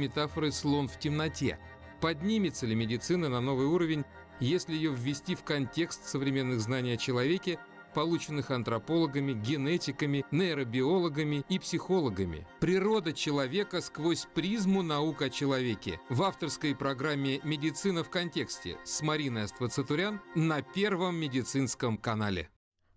метафоры «слон в темноте». Поднимется ли медицина на новый уровень, если ее ввести в контекст современных знаний о человеке, полученных антропологами, генетиками, нейробиологами и психологами. Природа человека сквозь призму наука о человеке в авторской программе «Медицина в контексте» с Мариной Аствацатурян на Первом медицинском канале.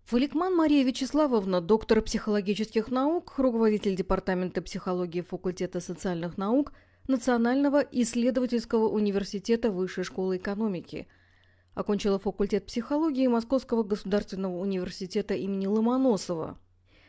Фаликман Мария Вячеславовна, доктор психологических наук, руководитель Департамента психологии факультета социальных наук, Национального исследовательского университета Высшей школы экономики. Окончила факультет психологии Московского государственного университета имени Ломоносова.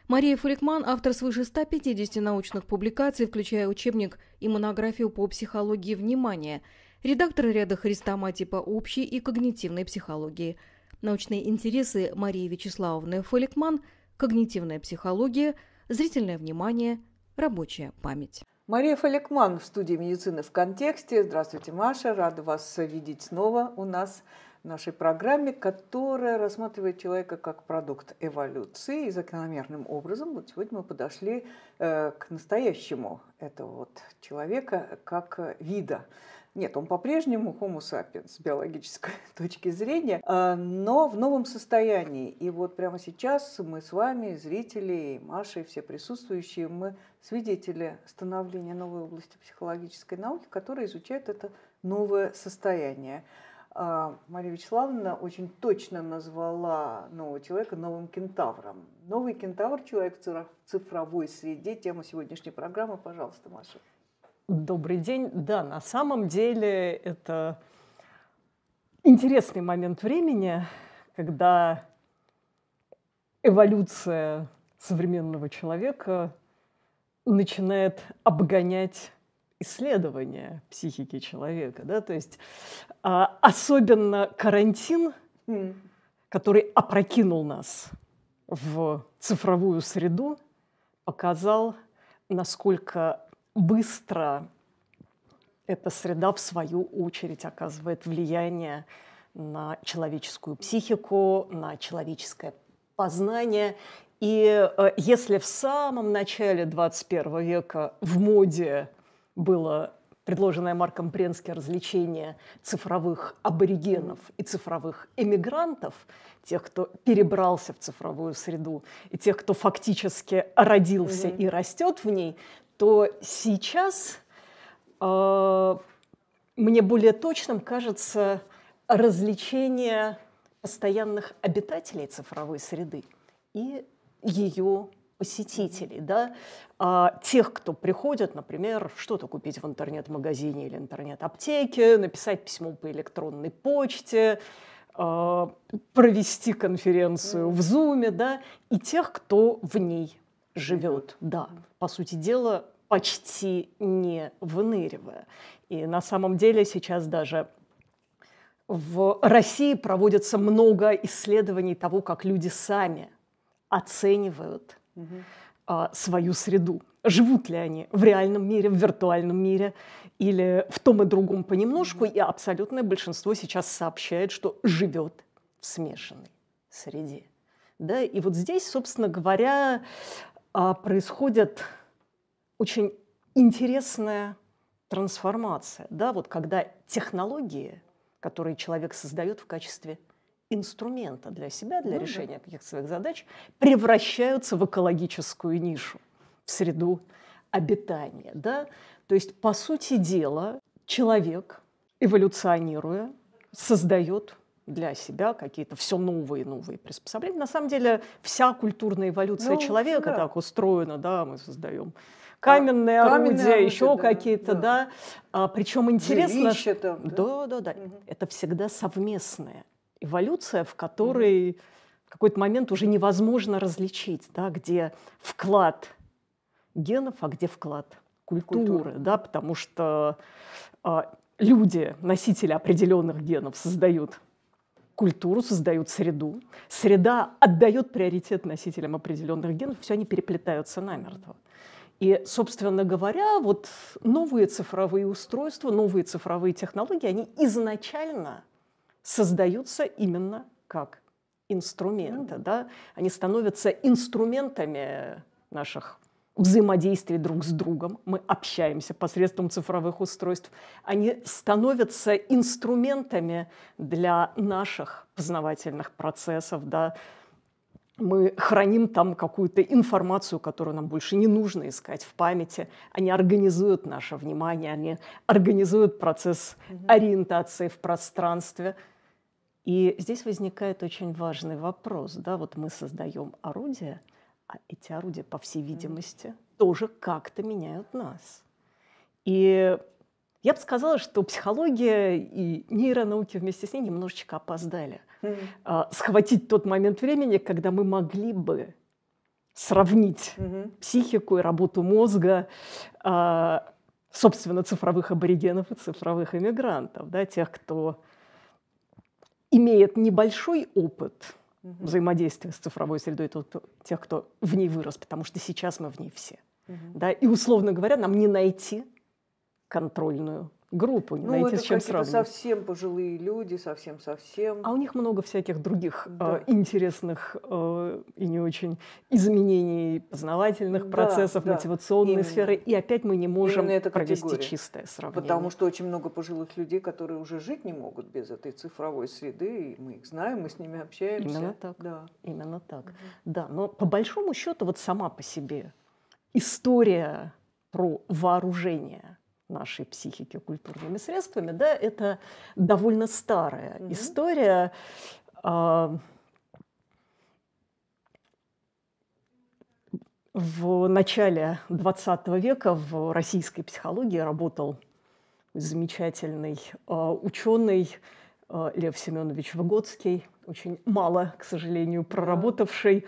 Мария Фуликман – автор свыше 150 научных публикаций, включая учебник и монографию по психологии внимания, редактор ряда хрестоматий по общей и когнитивной психологии. Научные интересы Марии Вячеславовны Фуликман – когнитивная психология, зрительное внимание, рабочая память. Мария Фаликман в студии медицины в контексте. Здравствуйте, Маша. Рада вас видеть снова у нас в нашей программе, которая рассматривает человека как продукт эволюции. И закономерным образом вот сегодня мы подошли э, к настоящему этого вот человека как вида. Нет, он по-прежнему homo sapiens с биологической точки зрения, а, но в новом состоянии. И вот прямо сейчас мы с вами, зрители, и Маша, и все присутствующие, мы свидетели становления новой области психологической науки, которая изучает это новое состояние. А, Мария Вячеславовна очень точно назвала нового человека новым кентавром. Новый кентавр – человек в цифровой среде. Тема сегодняшней программы, пожалуйста, Маша. Добрый день. Да, на самом деле это интересный момент времени, когда эволюция современного человека начинает обгонять исследования психики человека. Да? То есть а, особенно карантин, mm. который опрокинул нас в цифровую среду, показал, насколько быстро эта среда, в свою очередь, оказывает влияние на человеческую психику, на человеческое познание. И э, если в самом начале 21 века в моде было предложенное Марком Бренски развлечение цифровых аборигенов и цифровых эмигрантов, тех, кто перебрался в цифровую среду, и тех, кто фактически родился mm-hmm. и растет в ней, то сейчас э, мне более точным кажется развлечение постоянных обитателей цифровой среды и ее посетителей, да, а, тех, кто приходит, например, что-то купить в интернет-магазине или интернет-аптеке, написать письмо по электронной почте, а, провести конференцию в Зуме, да, и тех, кто в ней живет, да, по сути дела, почти не выныривая. И на самом деле сейчас даже в России проводится много исследований того, как люди сами оценивают угу. свою среду. Живут ли они в реальном мире, в виртуальном мире или в том и другом понемножку. И абсолютное большинство сейчас сообщает, что живет в смешанной среде. Да? И вот здесь, собственно говоря, а, происходит очень интересная трансформация, да, вот когда технологии, которые человек создает в качестве инструмента для себя, для ну, решения да. каких-то своих задач, превращаются в экологическую нишу, в среду обитания. Да? То есть, по сути дела, человек, эволюционируя, создает для себя какие-то все новые новые приспособления. На самом деле вся культурная эволюция ну, человека да. так устроена, да, мы создаем каменные а, орудия, орудия, еще да, какие-то, да. да. А, причем интересно, там, да, да, да, да. Угу. это всегда совместная эволюция, в которой угу. в какой-то момент уже невозможно различить, да, где вклад генов, а где вклад культуры, культуры. да, потому что а, люди, носители определенных генов, создают культуру, создают среду. Среда отдает приоритет носителям определенных генов, все они переплетаются намертво. И, собственно говоря, вот новые цифровые устройства, новые цифровые технологии, они изначально создаются именно как инструменты. Да? Они становятся инструментами наших взаимодействии друг с другом, мы общаемся посредством цифровых устройств, они становятся инструментами для наших познавательных процессов, да, мы храним там какую-то информацию, которую нам больше не нужно искать в памяти. Они организуют наше внимание, они организуют процесс ориентации в пространстве. И здесь возникает очень важный вопрос. Да? Вот мы создаем орудие – а эти орудия, по всей видимости, mm-hmm. тоже как-то меняют нас. И я бы сказала, что психология и нейронауки вместе с ней немножечко опоздали. Mm-hmm. схватить тот момент времени, когда мы могли бы сравнить mm-hmm. психику и работу мозга, а, собственно, цифровых аборигенов и цифровых иммигрантов, да, тех, кто имеет небольшой опыт угу. взаимодействия с цифровой средой, то, то, тех, кто в ней вырос, потому что сейчас мы в ней все. Угу. Да? И, условно говоря, нам не найти контрольную группу ну, найти, это с чем сравнивать. совсем пожилые люди, совсем-совсем. А у них много всяких других э, да. э, интересных э, и не очень изменений, познавательных да, процессов, да, мотивационной именно. сферы. И опять мы не можем это провести чистое сравнение. Потому что очень много пожилых людей, которые уже жить не могут без этой цифровой среды, и мы их знаем, мы с ними общаемся. Именно так. Да. Именно так. Угу. Да, но по большому счету вот сама по себе история про вооружение – нашей психики культурными средствами, да, это довольно старая mm-hmm. история. А, в начале XX века в российской психологии работал замечательный а, ученый а, Лев Семенович Выгодский, очень мало, к сожалению, проработавший,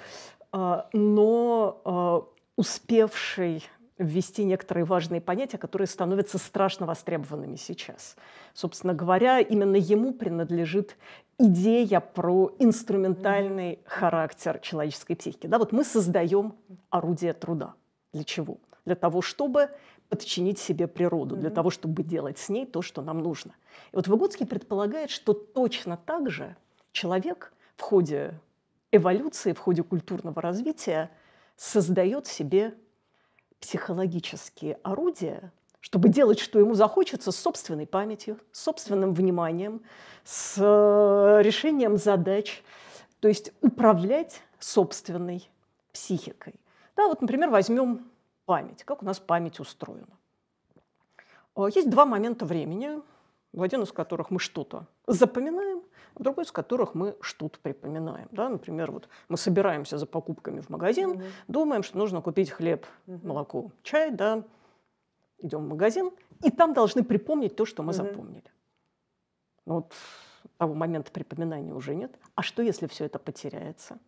но успевший ввести некоторые важные понятия, которые становятся страшно востребованными сейчас. Собственно говоря, именно ему принадлежит идея про инструментальный характер человеческой психики. Да, вот мы создаем орудие труда. Для чего? Для того, чтобы подчинить себе природу, для того, чтобы делать с ней то, что нам нужно. И вот Выгодский предполагает, что точно так же человек в ходе эволюции, в ходе культурного развития создает себе психологические орудия, чтобы делать, что ему захочется, с собственной памятью, с собственным вниманием, с э, решением задач, то есть управлять собственной психикой. Да, вот, например, возьмем память, как у нас память устроена. Э, есть два момента времени, в один из которых мы что-то запоминаем, а другой из которых мы что-то припоминаем. Да? Например, вот мы собираемся за покупками в магазин, mm-hmm. думаем, что нужно купить хлеб, молоко, чай, да, идем в магазин, и там должны припомнить то, что мы mm-hmm. запомнили. вот того момента припоминания уже нет. А что, если все это потеряется?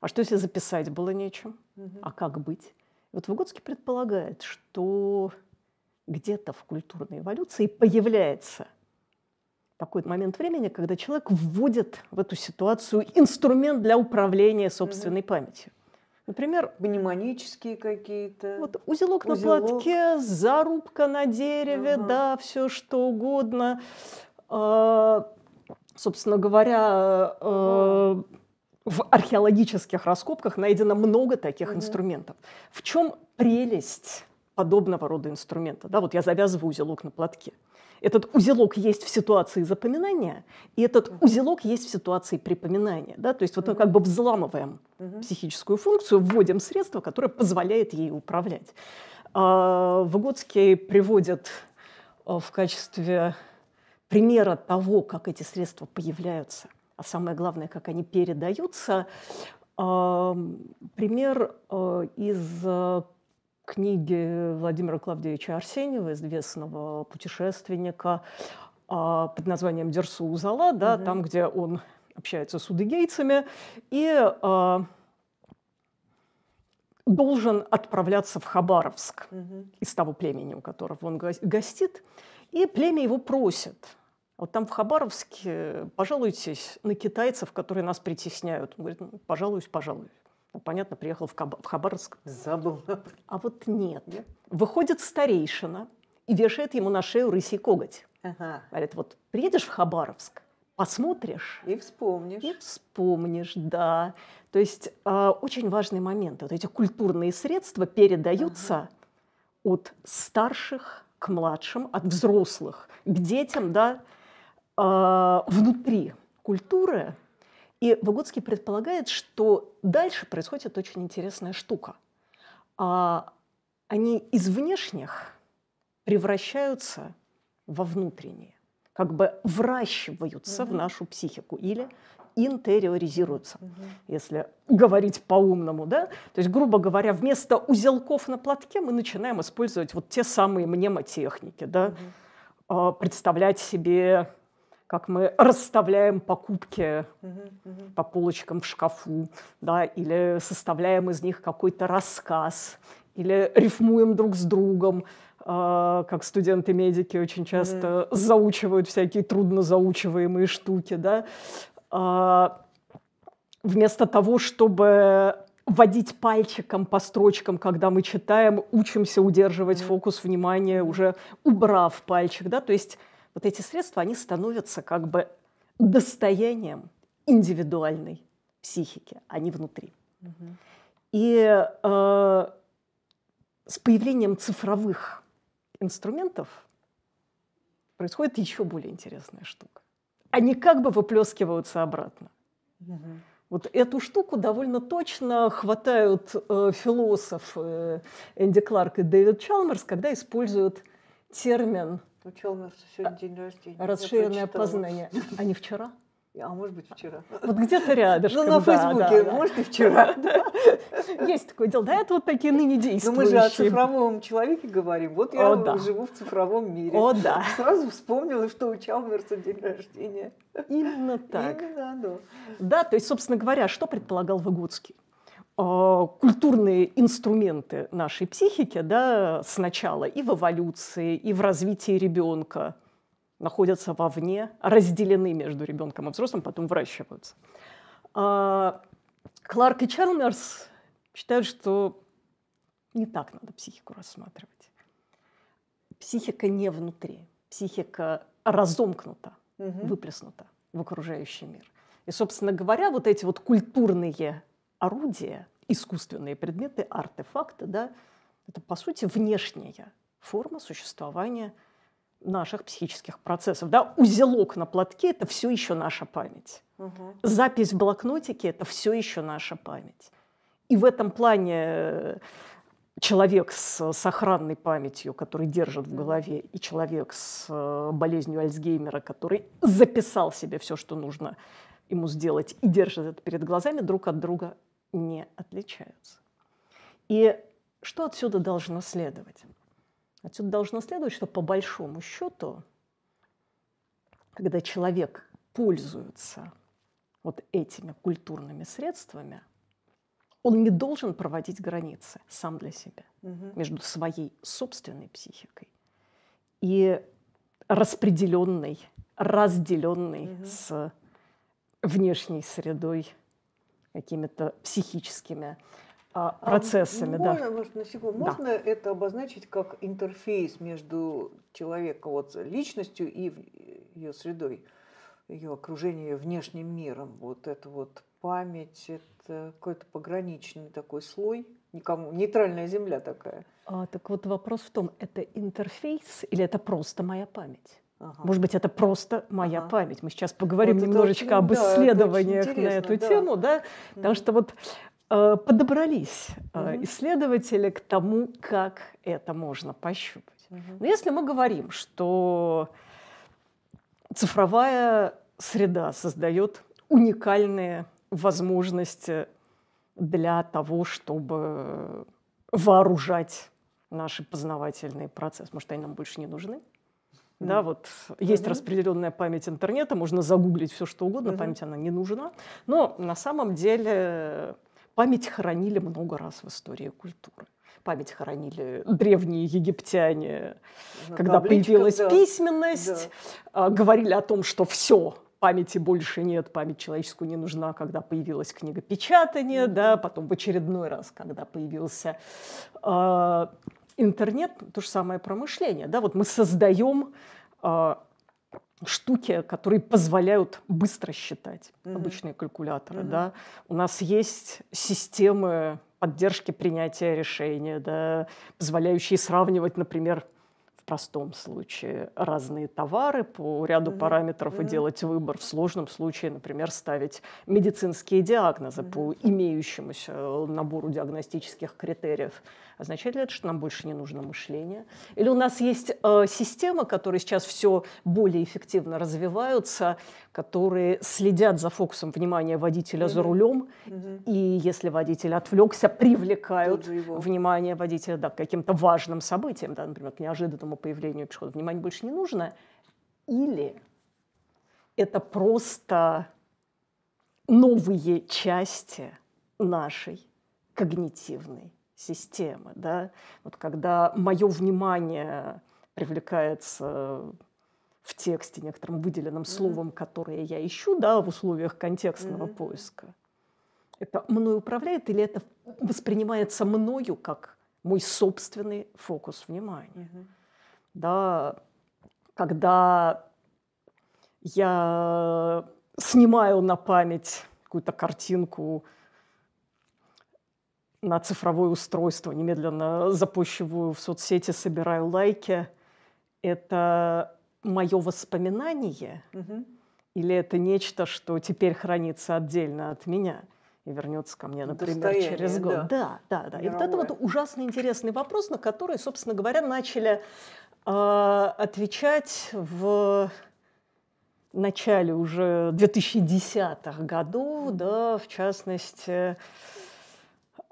А что, если записать было нечем? Mm-hmm. А как быть? Вот Выгодский предполагает, что где-то в культурной эволюции появляется – такой момент времени, когда человек вводит в эту ситуацию инструмент для управления собственной угу. памятью. Например, мнемонические какие-то. Вот узелок, узелок на платке, зарубка на дереве, угу. да, все что угодно. Э, собственно говоря, э, в археологических раскопках найдено много таких угу. инструментов. В чем прелесть подобного рода инструмента? Да, вот я завязываю узелок на платке. Этот узелок есть в ситуации запоминания, и этот угу. узелок есть в ситуации припоминания. Да? То есть вот мы как бы взламываем угу. психическую функцию, вводим средство, которое позволяет ей управлять. А, Выгодский приводит э, в качестве примера того, как эти средства появляются, а самое главное, как они передаются, пример э, из э, книги Владимира Клавдевича Арсеньева, известного путешественника а, под названием «Дерсу Узала», да, угу. там, где он общается с удыгейцами, и а, должен отправляться в Хабаровск угу. из того племени, у которого он гостит, и племя его просит. Вот там в Хабаровске пожалуйтесь на китайцев, которые нас притесняют. Он говорит, «Ну, пожалуюсь, пожалуюсь. Ну, понятно, приехал в, Каб- в Хабаровск. Забыл. А вот нет. нет. Выходит старейшина и вешает ему на шею рысий коготь. Ага. Говорит, вот приедешь в Хабаровск, посмотришь. И вспомнишь. И вспомнишь, да. То есть э, очень важный момент. Вот эти культурные средства передаются ага. от старших к младшим, от взрослых к детям, да, э, внутри культуры и Выгодский предполагает, что дальше происходит очень интересная штука. А, они из внешних превращаются во внутренние, как бы вращиваются mm в нашу психику или интериоризируются, угу. если говорить по-умному, да? То есть, грубо говоря, вместо узелков на платке мы начинаем использовать вот те самые мнемотехники, да? Угу. Представлять себе как мы расставляем покупки по полочкам в шкафу, да, или составляем из них какой-то рассказ, или рифмуем друг с другом, э, как студенты-медики очень часто заучивают всякие трудно заучиваемые штуки, да, э, вместо того, чтобы водить пальчиком по строчкам, когда мы читаем, учимся удерживать фокус внимания, уже убрав пальчик, да, то есть вот эти средства, они становятся как бы достоянием индивидуальной психики, а не внутри. И э, с появлением цифровых инструментов происходит еще более интересная штука. Они как бы выплескиваются обратно. Вот эту штуку довольно точно хватают э, философы Энди Кларк и Дэвид Чалмерс, когда используют термин ну что, у нас сегодня а, день рождения. Расширенное познание. А не вчера? А может быть, вчера. Вот где-то рядышком. Ну, на Фейсбуке, да, да. может, и вчера. Да. Есть такое дело. Да, это вот такие ныне действующие. Ну, Но мы же о цифровом человеке говорим. Вот я о, живу в цифровом мире. О, да. Сразу вспомнила, что у Чалмерса день рождения. Именно так. Именно да. Да, то есть, собственно говоря, что предполагал Выгодский? А, культурные инструменты нашей психики да, сначала и в эволюции, и в развитии ребенка находятся вовне, разделены между ребенком и взрослым, потом выращиваются. А, Кларк и Чалмерс считают, что не так надо психику рассматривать. Психика не внутри, психика разомкнута, угу. выплеснута в окружающий мир. И, собственно говоря, вот эти вот культурные орудия, искусственные предметы, артефакты, да, это, по сути, внешняя форма существования наших психических процессов. Да? Узелок на платке – это все еще наша память. Угу. Запись в блокнотике – это все еще наша память. И в этом плане э, человек с сохранной памятью, который держит в голове, и человек с э, болезнью Альцгеймера, который записал себе все, что нужно ему сделать, и держит это перед глазами, друг от друга не отличаются. И что отсюда должно следовать? Отсюда должно следовать, что по большому счету, когда человек пользуется вот этими культурными средствами, он не должен проводить границы сам для себя угу. между своей собственной психикой и распределенной, разделенной угу. с внешней средой какими-то психическими а, а процессами. А можно, да. может, на секунду, да. можно это обозначить как интерфейс между человеком, вот, личностью и ее средой, ее окружением, ее внешним миром? Вот это вот память, это какой-то пограничный такой слой, никому, нейтральная земля такая. А, так вот вопрос в том, это интерфейс или это просто моя память? Ага. Может быть, это просто моя ага. память. Мы сейчас поговорим вот немножечко очень, об исследованиях на эту да. тему, да, mm-hmm. потому что вот э, подобрались э, mm-hmm. исследователи к тому, как это можно пощупать. Mm-hmm. Но если мы говорим, что цифровая среда создает уникальные возможности для того, чтобы вооружать наши познавательные процессы. Может, они нам больше не нужны? Да, вот есть распределенная память интернета, можно загуглить все что угодно, память она не нужна. Но на самом деле память хранили много раз в истории культуры. Память хранили древние египтяне, на когда появилась да. письменность, да. А, говорили о том, что все памяти больше нет, память человеческую не нужна, когда появилась книга печатания, да, потом в очередной раз, когда появился а, интернет – то же самое промышление. Да? Вот мы создаем э, штуки, которые позволяют быстро считать, mm-hmm. обычные калькуляторы. Mm-hmm. Да? У нас есть системы поддержки принятия решения, да, позволяющие сравнивать, например, в простом случае разные товары по ряду mm-hmm. параметров mm-hmm. и делать выбор. В сложном случае, например, ставить медицинские диагнозы mm-hmm. по имеющемуся э, набору диагностических критериев. Означает ли это, что нам больше не нужно мышление? Или у нас есть э, системы, которые сейчас все более эффективно развиваются, которые следят за фокусом внимания водителя mm-hmm. за рулем, mm-hmm. и если водитель отвлекся, привлекают внимание водителя да, к каким-то важным событиям, да, например, к неожиданному появлению пешехода. Внимание больше не нужно. Или это просто новые части нашей когнитивной системы. Да? Вот когда мое внимание привлекается в тексте некоторым выделенным словом, mm-hmm. которое я ищу да, в условиях контекстного mm-hmm. поиска, это мной управляет или это воспринимается мною как мой собственный фокус внимания? Mm-hmm. Да, когда я снимаю на память какую-то картинку, на цифровое устройство, немедленно запущиваю в соцсети, собираю лайки. Это мое воспоминание угу. или это нечто, что теперь хранится отдельно от меня? и вернется ко мне, например, Достояние, через год. Да, да, да. да. И вот это вот ужасно интересный вопрос, на который, собственно говоря, начали э, отвечать в начале уже 2010-х годов, да, в частности,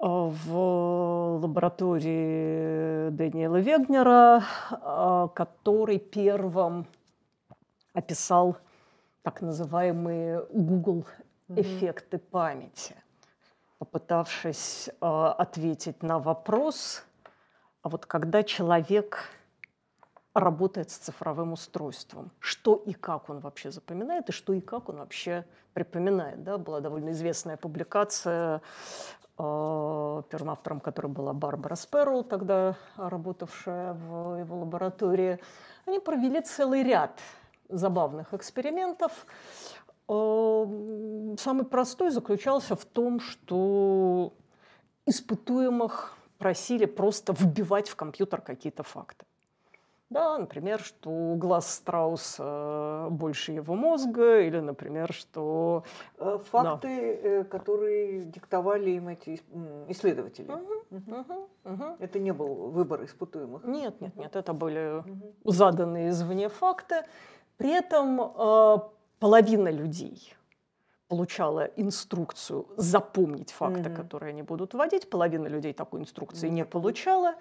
Э, в лаборатории Дэниела Вегнера, э, который первым описал так называемые Google эффекты mm-hmm. памяти, попытавшись э, ответить на вопрос, а вот когда человек работает с цифровым устройством, что и как он вообще запоминает и что и как он вообще припоминает. Да? Была довольно известная публикация, а, первым автором которой была Барбара Сперл, тогда работавшая в его лаборатории. Они провели целый ряд забавных экспериментов. самый простой заключался в том, что испытуемых просили просто вбивать в компьютер какие-то факты. Да, например, что глаз страуса э, больше его мозга, или, например, что... Э, факты, да. Э, которые диктовали им эти исследователи. Угу, угу, угу. Это не был выбор испытуемых. Нет, нет, нет, это были угу. заданные извне факты. При этом половина людей получала инструкцию запомнить факты, mm которые они будут вводить. Половина людей такой инструкции mm не получала.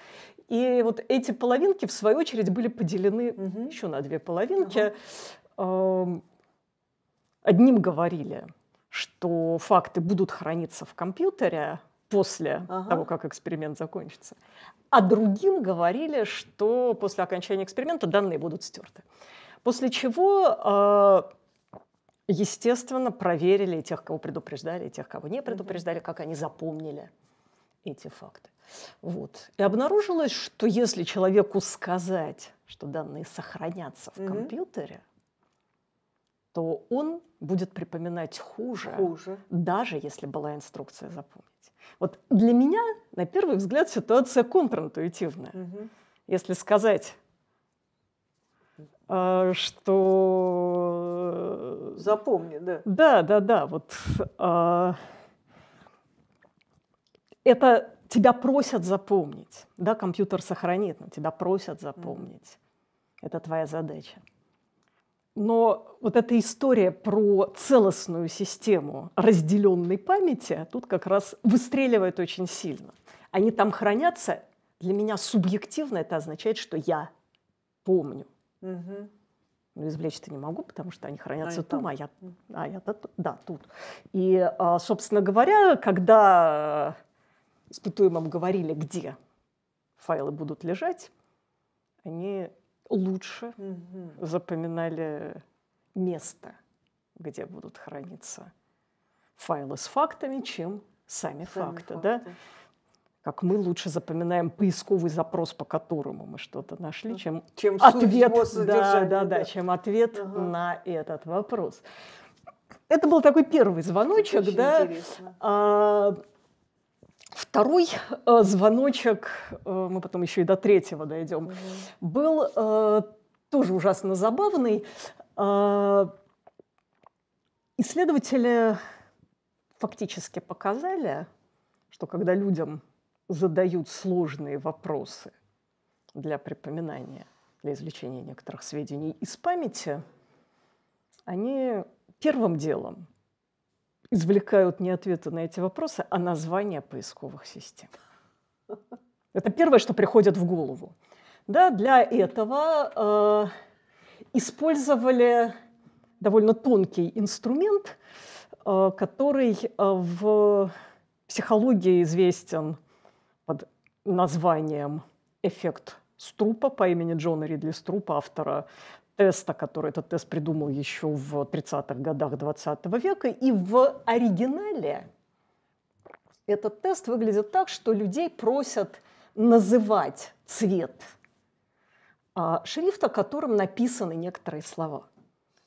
И вот эти половинки, в свою очередь, были поделены mm еще на две половинки. mm Одним говорили, что факты будут храниться в компьютере после ага. того, как эксперимент закончится. А другим говорили, что после окончания эксперимента данные будут стерты. После чего а, естественно, проверили тех, кого предупреждали, и тех, кого не предупреждали, как они запомнили эти факты. Вот. И обнаружилось, что если человеку сказать, что данные сохранятся в угу. компьютере, то он будет припоминать хуже, хуже, даже если была инструкция запомнить. Вот для меня, на первый взгляд, ситуация контринтуитивная. Угу. Если сказать, а, что... Э, Запомни, да. Да, да, да. Вот, а... Это тебя просят запомнить. Да, компьютер сохранит, но тебя просят запомнить. Mm. Это твоя задача. Но вот эта история про целостную систему разделенной памяти тут как раз выстреливает очень сильно. Они там хранятся. Для меня субъективно это означает, что я помню. Угу. Ну, Но извлечь-то не могу, потому что они хранятся а там, а я, а я да, да, тут. И, а, собственно говоря, когда испытуемым э, говорили, где файлы будут лежать, они лучше угу. запоминали место, где будут храниться файлы с фактами, чем сами, сами факты, факты. Да? как мы лучше запоминаем поисковый запрос, по которому мы что-то нашли, чем, чем ответ, да, да, да, чем ответ ага. на этот вопрос. Это был такой первый звоночек, Это да. А, второй а, звоночек, а, мы потом еще и до третьего дойдем, угу. был а, тоже ужасно забавный. А, исследователи фактически показали, что когда людям задают сложные вопросы для припоминания, для извлечения некоторых сведений из памяти, они первым делом извлекают не ответы на эти вопросы, а названия поисковых систем. Это первое, что приходит в голову. Да, для этого э, использовали довольно тонкий инструмент, э, который э, в психологии известен – названием «Эффект Струпа» по имени Джона Ридли Струпа, автора теста, который этот тест придумал еще в 30-х годах 20 века. И в оригинале этот тест выглядит так, что людей просят называть цвет а, шрифта, которым написаны некоторые слова.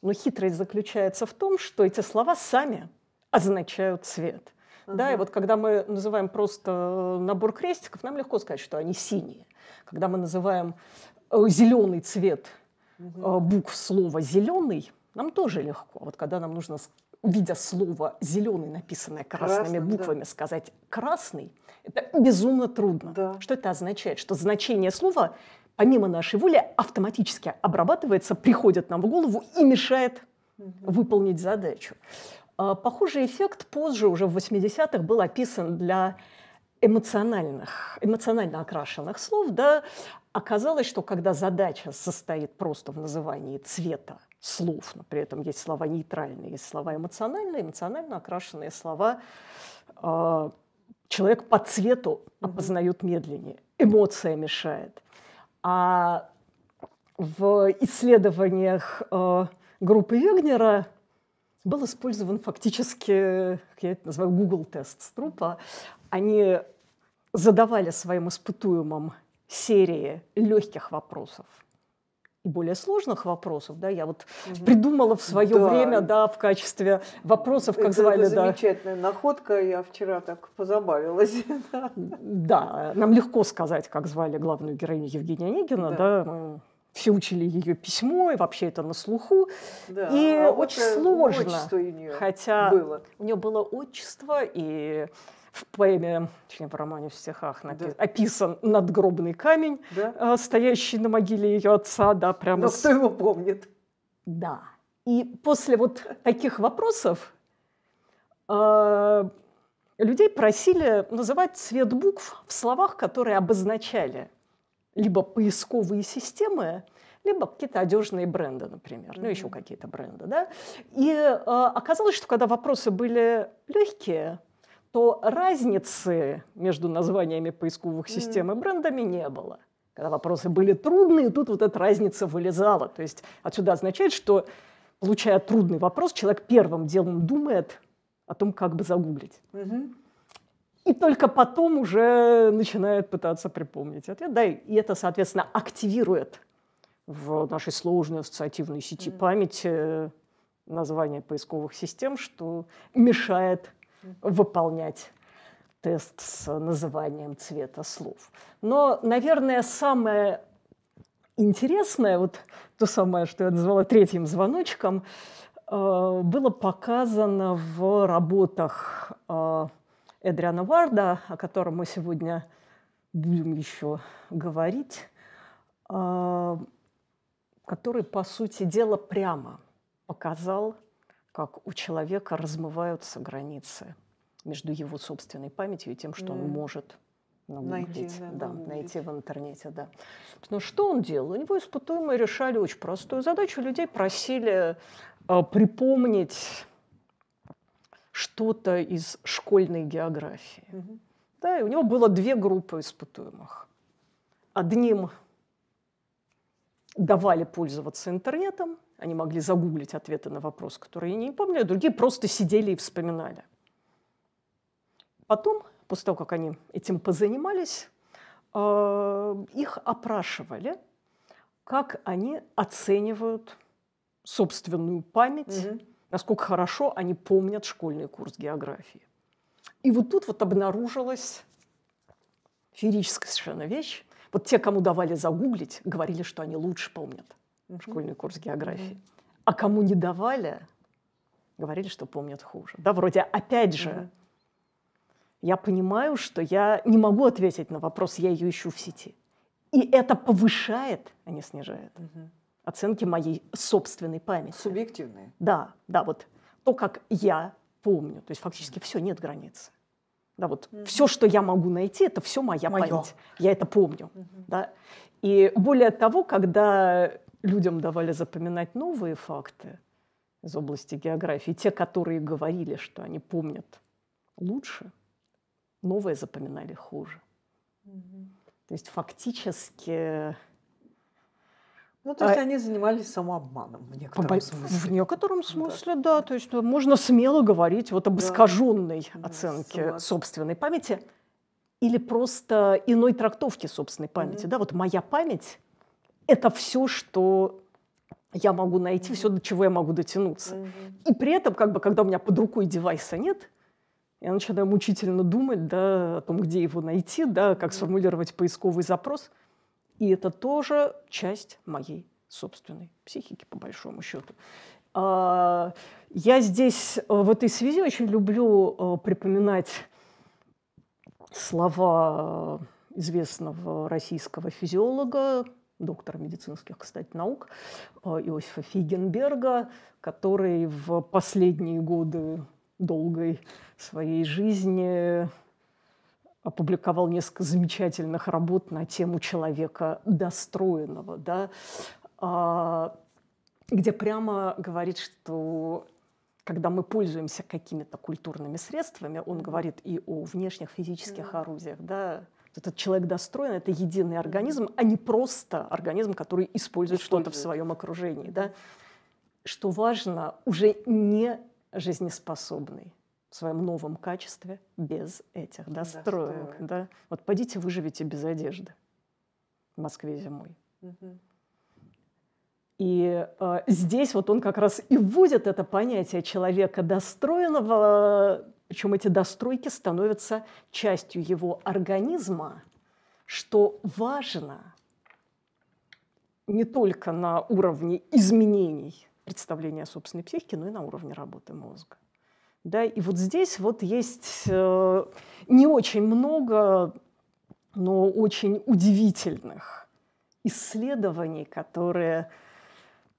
Но хитрость заключается в том, что эти слова сами означают цвет – Угу. Да, и вот когда мы называем просто э, набор крестиков, нам легко сказать, что они синие. Когда мы называем э, зеленый цвет угу. букв слова зеленый, нам тоже легко. Вот когда нам нужно, увидя слово зеленый, написанное красными Красным, буквами, да. сказать красный, это безумно трудно. Да. Что это означает? Что значение слова помимо нашей воли автоматически обрабатывается, приходит нам в голову и мешает угу. выполнить задачу. А, похожий эффект позже, уже в 80-х, был описан для эмоциональных, эмоционально окрашенных слов. Да? Оказалось, что когда задача состоит просто в назывании цвета слов, но при этом есть слова нейтральные, есть слова эмоциональные, эмоционально окрашенные слова э, человек по цвету опознает медленнее, эмоция мешает. А в исследованиях э, группы Вегнера был использован фактически, как я это называю, Google тест Трупа, Они задавали своим испытуемым серии легких вопросов и более сложных вопросов, да, я вот угу. придумала в свое да. время, да, в качестве вопросов, как это, звали, это да. замечательная находка, я вчера так позабавилась. Да. да, нам легко сказать, как звали главную героиню Евгения Онегина, да, да все учили ее письмо, и вообще это на слуху. Да, и а очень сложно. У нее хотя было. у нее было отчество, и в поэме, точнее, в романе в стихах напи- да. описан надгробный камень, да? Э, стоящий на могиле ее отца. Да, прямо Но с... кто его помнит? Да. И после вот таких вопросов э, людей просили называть цвет букв в словах, которые обозначали либо поисковые системы, либо какие-то одежные бренды, например, ну еще какие-то бренды, да. И э, оказалось, что когда вопросы были легкие, то разницы между названиями поисковых систем и брендами не было. Когда вопросы были трудные, тут вот эта разница вылезала. То есть отсюда означает, что получая трудный вопрос, человек первым делом думает о том, как бы загуглить и только потом уже начинает пытаться припомнить ответ. Да, и это, соответственно, активирует в нашей сложной ассоциативной сети mm. памяти э, название поисковых систем, что мешает mm. выполнять тест с называнием цвета слов. Но, наверное, самое интересное, вот то самое, что я назвала третьим звоночком, э, было показано в работах э, Эдриана Варда, о котором мы сегодня будем еще говорить, а, который, по сути дела, прямо показал, как у человека размываются границы между его собственной памятью и тем, что mm. он может найти, да, найти в интернете, да. Но что он делал? У него испытуемые решали очень простую задачу. Людей просили э, припомнить что-то из школьной географии. Угу. Да, и у него было две группы испытуемых. Одним давали пользоваться интернетом, они могли загуглить ответы на вопрос, который я не помню, а другие просто сидели и вспоминали. Потом, после того, как они этим позанимались, э, их опрашивали, как они оценивают собственную память, угу насколько хорошо они помнят школьный курс географии. И вот тут вот обнаружилась феерическая совершенно вещь. Вот те, кому давали загуглить, говорили, что они лучше помнят школьный курс географии. А кому не давали, говорили, что помнят хуже. Да, вроде опять же, я понимаю, что я не могу ответить на вопрос, я ее ищу в сети. И это повышает, а не снижает. Mm-hmm оценки моей собственной памяти. Субъективные. Да, да, вот то, как я помню. То есть фактически все, нет границы Да, вот mm-hmm. все, что я могу найти, это все моя Моё. память. Я это помню. Mm-hmm. Да? И более того, когда людям давали запоминать новые факты из области географии, те, которые говорили, что они помнят лучше, новые запоминали хуже. Mm-hmm. То есть фактически ну, то есть а они занимались самообманом в некотором по, смысле. В некотором смысле, да. да. То есть э, можно смело говорить вот об да. искаженной да, оценке согласна. собственной памяти или просто иной трактовке собственной памяти. Mm-hmm. Да, вот моя память – это все, что я могу найти, mm-hmm. все, до чего я могу дотянуться. Mm-hmm. И при этом, как бы, когда у меня под рукой девайса нет, я начинаю мучительно думать да, о том, где его найти, да, как mm-hmm. сформулировать поисковый запрос – и это тоже часть моей собственной психики, по большому счету. А, я здесь э, в этой связи очень люблю э, припоминать слова э, известного российского физиолога, доктора медицинских, кстати, наук, Иосифа Фигенберга, который в последние годы долгой своей жизни опубликовал несколько замечательных работ на тему человека достроенного, да, а, где прямо говорит, что когда мы пользуемся какими-то культурными средствами, он говорит и о внешних физических да. орудиях, да, этот человек достроен, это единый организм, а не просто организм, который использует, использует. что-то в своем окружении, да. Что важно, уже не жизнеспособный в своем новом качестве без этих достроек. Да, Вот пойдите выживите без одежды в Москве зимой. И э, здесь вот он как раз и вводит это понятие человека достроенного, причем эти достройки становятся частью его организма, что важно не только на уровне изменений представления собственной психики, но и на уровне работы мозга. Да? И вот здесь вот есть э, не очень много, но очень удивительных исследований, которые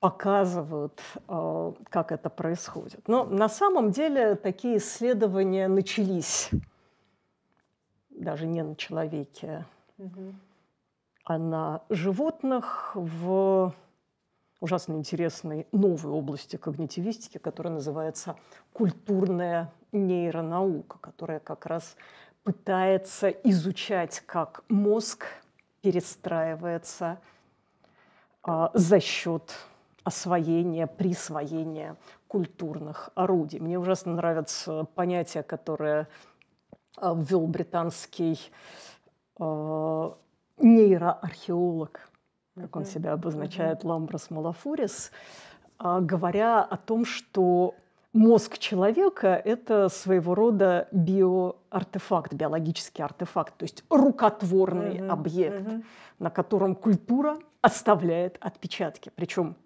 показывают, э, как это происходит. Но на самом деле такие исследования начались даже не на человеке, угу. а на животных в ужасно интересной новой области когнитивистики, которая называется культурная нейронаука, которая как раз пытается изучать, как мозг перестраивается а, за счет освоения, присвоения культурных орудий. Мне ужасно нравится понятие, которое а, ввел британский э, нейроархеолог как он себя обозначает, Ламброс Малафурис, а, говоря о том, что мозг человека – это своего рода биоартефакт, биологический артефакт, то есть рукотворный mm-hmm. объект, mm-hmm. на котором культура оставляет отпечатки. Причем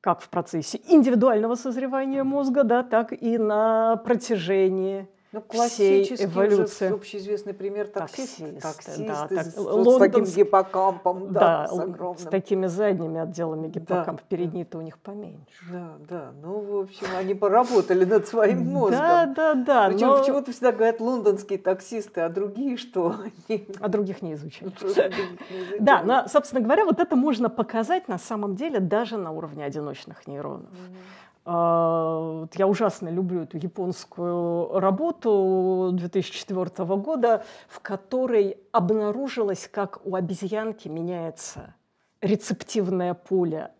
как в процессе индивидуального созревания мозга, да, так и на протяжении ну, классический всей эволюции. Уже общеизвестный пример таксист. Таксист, таксист да, так, с, Лондон, с таким гиппокампом, да, да с, огромным. с такими задними отделами гиппокампа. Да. Передней-то у них поменьше. Да, да. Ну, в общем, они поработали над своим мозгом. Да, да, да. Причем но... почему-то всегда говорят лондонские таксисты, а другие что? Они... А других не изучили. Да, но, собственно говоря, вот это можно показать на самом деле даже на уровне одиночных нейронов. А, вот я ужасно люблю эту японскую работу 2004 года, в которой обнаружилось, как у обезьянки меняется рецептивное поле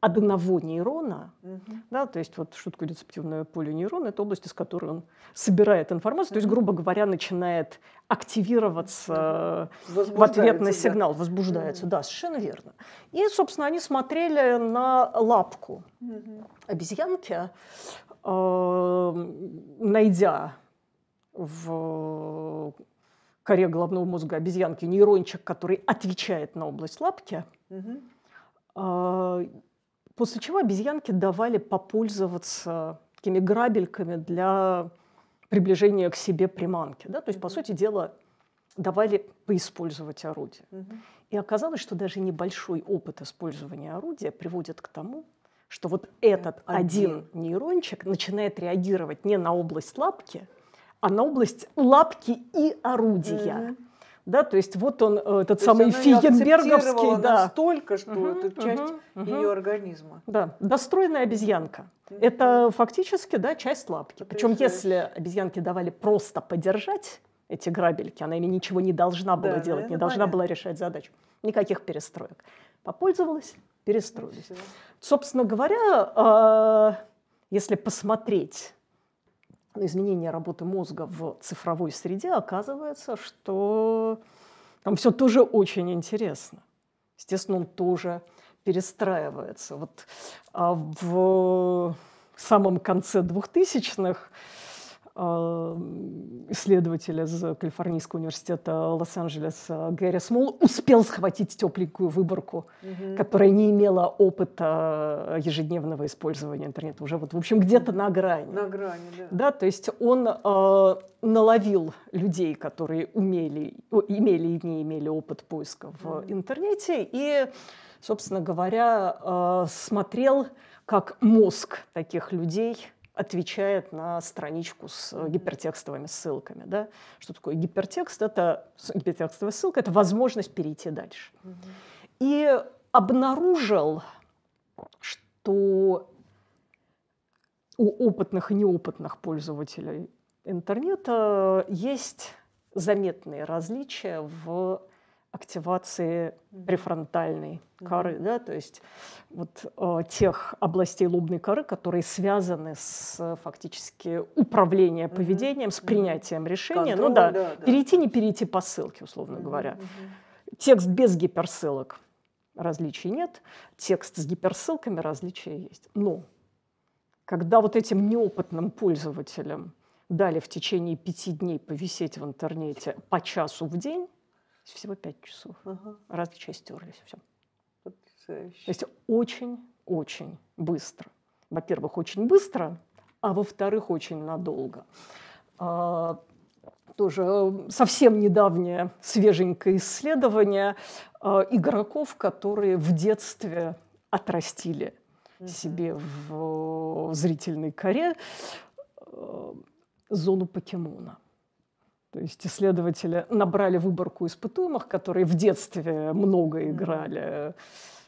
одного нейрона, угу. да, то есть вот шутку рецептивное поле нейрона, это область, из которой он собирает информацию, угу. то есть, грубо говоря, начинает активироваться в ответ на сигнал, да. возбуждается, угу. да, совершенно верно. И, собственно, они смотрели на лапку угу. обезьянки, э, найдя в коре головного мозга обезьянки нейрончик, который отвечает на область лапки, угу. После чего обезьянки давали попользоваться такими грабельками для приближения к себе приманки. Да? То есть, по сути дела, давали поиспользовать орудие. И оказалось, что даже небольшой опыт использования орудия приводит к тому, что вот этот один, один нейрончик начинает реагировать не на область лапки, а на область лапки и орудия. Mm-hmm да, то есть вот он э, этот то самый Фиенберговский, да, настолько, что угу, это часть угу, ее организма. Да, достроенная обезьянка. Это фактически, да, часть лапки. Причем если обезьянке давали просто подержать эти грабельки, она ими ничего не должна была да, делать, ну не понятно. должна была решать задачу, никаких перестроек. Попользовалась, перестроились. Собственно говоря, э, если посмотреть изменения работы мозга в цифровой среде, оказывается, что там все тоже очень интересно. Естественно, он тоже перестраивается. Вот а, в самом конце 2000-х Э, исследователь из Калифорнийского университета Лос-Анджелеса э, Гэри Смол успел схватить тепленькую выборку, угу. которая не имела опыта э, ежедневного использования интернета. Уже вот, в общем, где-то на грани. На грани, да. Да, то есть он э, наловил людей, которые умели, имели и не имели опыт поиска в угу. интернете, и, собственно говоря, э, смотрел, как мозг таких людей – отвечает на страничку с э, гипертекстовыми ссылками. Да? Что такое гипертекст? Это гипертекстовая ссылка, это возможность перейти дальше. И обнаружил, что у опытных и неопытных пользователей интернета э, есть заметные различия в активации префронтальной коры, да, то есть вот э, тех областей лобной коры, которые связаны с э, фактически управлением поведением, с принятием решения, ну Контроль, ну да, да, да, перейти не перейти по ссылке, условно говоря. Текст без гиперссылок различий нет, текст с гиперссылками различия есть. Но когда вот этим неопытным пользователям дали в течение пяти дней повисеть в интернете по часу в день, всего пять часов. Ага. Раз в стерлись, все. Потрясающе. То есть очень-очень быстро. Во-первых, очень быстро, а во-вторых, очень надолго. А, тоже совсем недавнее свеженькое исследование а, игроков, которые в детстве отрастили mm-hmm. себе в, в э, зрительной коре а, зону покемона. То есть исследователи набрали выборку испытуемых, которые в детстве много играли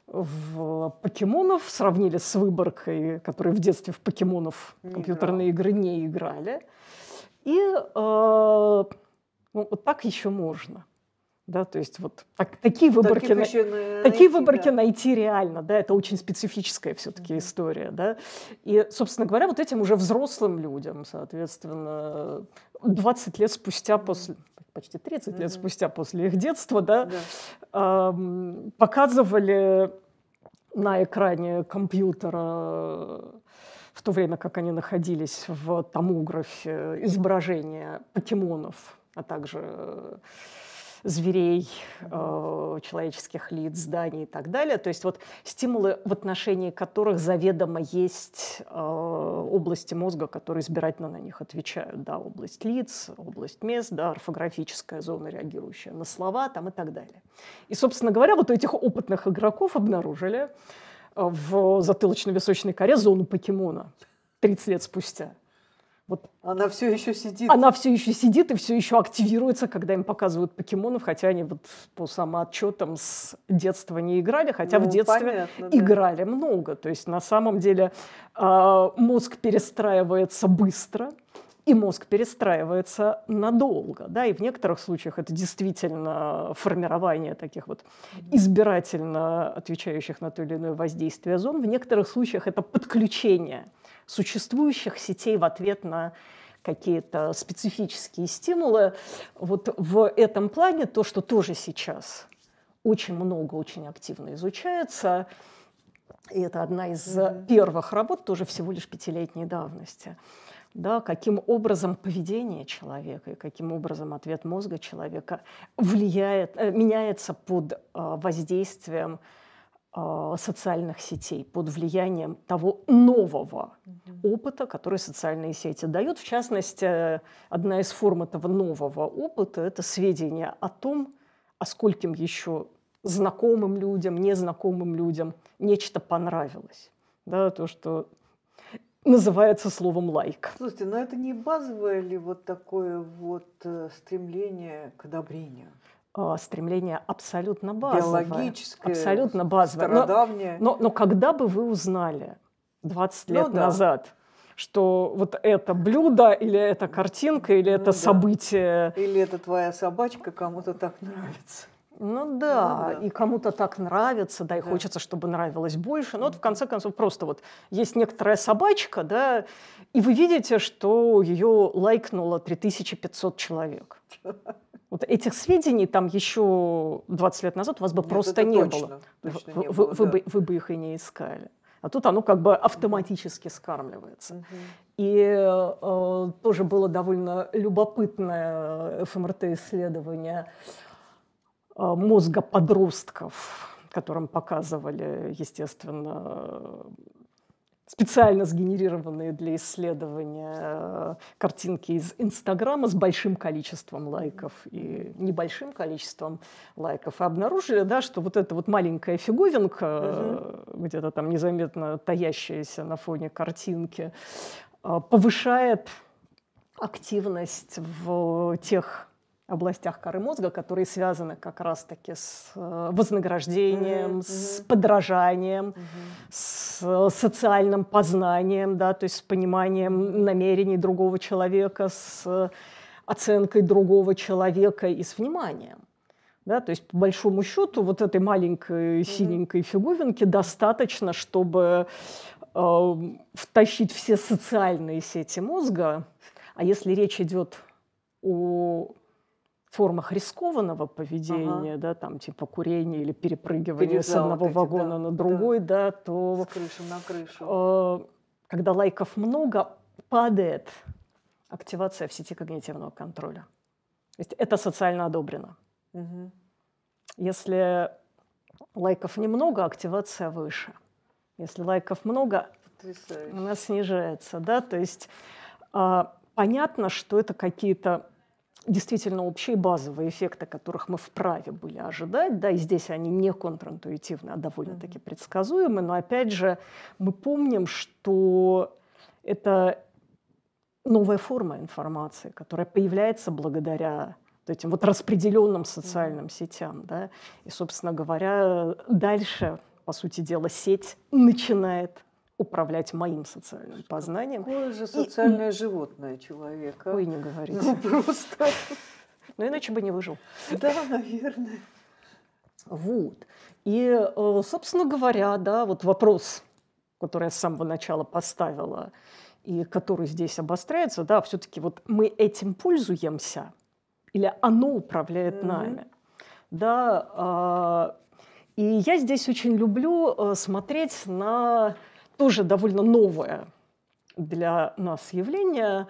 в покемонов, сравнили с выборкой, которые в детстве в покемонов не компьютерные играл. игры не играли. И э, ну, вот так еще можно. Да, то есть вот так, такие выборки, Таких еще такие найти, выборки найти реально, да, это очень специфическая все-таки mm-hmm. история, да. И, собственно говоря, вот этим уже взрослым людям, соответственно, 20 лет спустя mm-hmm. после, почти 30 mm-hmm. лет спустя после их детства, да, yeah. эм, показывали на экране компьютера в то время, как они находились в томографе, изображения покемонов, а также зверей, э, человеческих лиц, зданий и так далее. То есть вот стимулы, в отношении которых заведомо есть э, области мозга, которые избирательно на них отвечают. Да, область лиц, область мест, да, орфографическая зона, реагирующая на слова там, и так далее. И, собственно говоря, вот у этих опытных игроков обнаружили э, в затылочно-височной коре зону покемона 30 лет спустя – вот она все еще сидит. Она все еще сидит и все еще активируется, когда им показывают покемонов, хотя они вот по самоотчетам с детства не играли, хотя ну, в детстве понятно, играли да. много. То есть на самом деле э, мозг перестраивается быстро и мозг перестраивается надолго. Да? И в некоторых случаях это действительно формирование таких вот избирательно отвечающих на то или иное воздействие зон. В некоторых случаях это подключение – существующих сетей в ответ на какие-то специфические стимулы. Вот в этом плане то, что тоже сейчас очень много, очень активно изучается, и это одна из первых работ, тоже всего лишь пятилетней давности, да, каким образом поведение человека и каким образом ответ мозга человека влияет, э, меняется под э, воздействием а, социальных сетей под влиянием того нового опыта, который социальные сети дают. В частности, одна из форм этого нового опыта – это сведения о том, а скольким еще знакомым людям, незнакомым людям нечто понравилось. Да, то, что называется словом лайк. Слушайте, но это не базовое ли вот такое вот э, стремление к одобрению? А, стремление абсолютно базовое. Биологическое, абсолютно базовое. Стародавнее. Но, но, но когда бы вы узнали 20 лет ну, да. назад, что вот это блюдо, или это картинка, или ну, это да. событие... Или это твоя собачка кому-то так нравится. Ну, ну да, ну, да. и кому-то так нравится, да, и да. хочется, чтобы нравилось больше. Но вот в конце концов просто вот есть некоторая собачка, да, и вы видите, что ее лайкнуло 3500 человек. Вот этих сведений там еще 20 лет назад у вас бы Нет, просто не, точно, было. Точно вы, было. Вы, да. бы, вы бы их и не искали. А тут оно как бы автоматически скармливается. Угу. И э, тоже было довольно любопытное э, ФМРТ-исследование эм э, мозга подростков, которым показывали, естественно, специально сгенерированные для исследования э, картинки из Инстаграма с большим количеством лайков и небольшим количеством лайков. И обнаружили, да, что вот эта вот маленькая фиговинка, угу. где-то там незаметно таящаяся на фоне картинки, э, повышает активность в тех областях коры мозга, которые связаны как раз-таки с э, вознаграждением, mm-hmm. с подражанием, mm-hmm. с э, социальным познанием, да, то есть с пониманием намерений другого человека, с э, оценкой другого человека и с вниманием. Да, то есть, по большому счету, вот этой маленькой синенькой фигуринки достаточно, чтобы э, втащить все социальные сети мозга. А если речь идет о формах рискованного поведения, ага. да, там типа курения или перепрыгивания Пережал с одного эти, вагона да, на другой, да, да то с крыши на крышу. Э, когда лайков много, падает активация в сети когнитивного контроля. То есть это социально одобрено. Угу. Если лайков немного, активация выше. Если лайков много, Потрясающе. она снижается, да, то есть э, понятно, что это какие-то действительно общие базовые эффекты, которых мы вправе были ожидать, да, и здесь они не контринтуитивны, а довольно-таки предсказуемы, но опять же мы помним, что это новая форма информации, которая появляется благодаря этим вот распределенным социальным сетям, да, и, собственно говоря, дальше, по сути дела, сеть начинает управлять моим социальным познанием. Какое же социальное и... животное человека. Ой, не говорите. Ну, просто. Ну иначе бы не выжил. Да, наверное. Вот. И, э, собственно говоря, да, вот вопрос, который я с самого начала поставила, и который здесь обостряется, да, все-таки вот мы этим пользуемся, или оно управляет нами. Да, а, и я здесь очень люблю э, смотреть на тоже довольно новое для нас явление,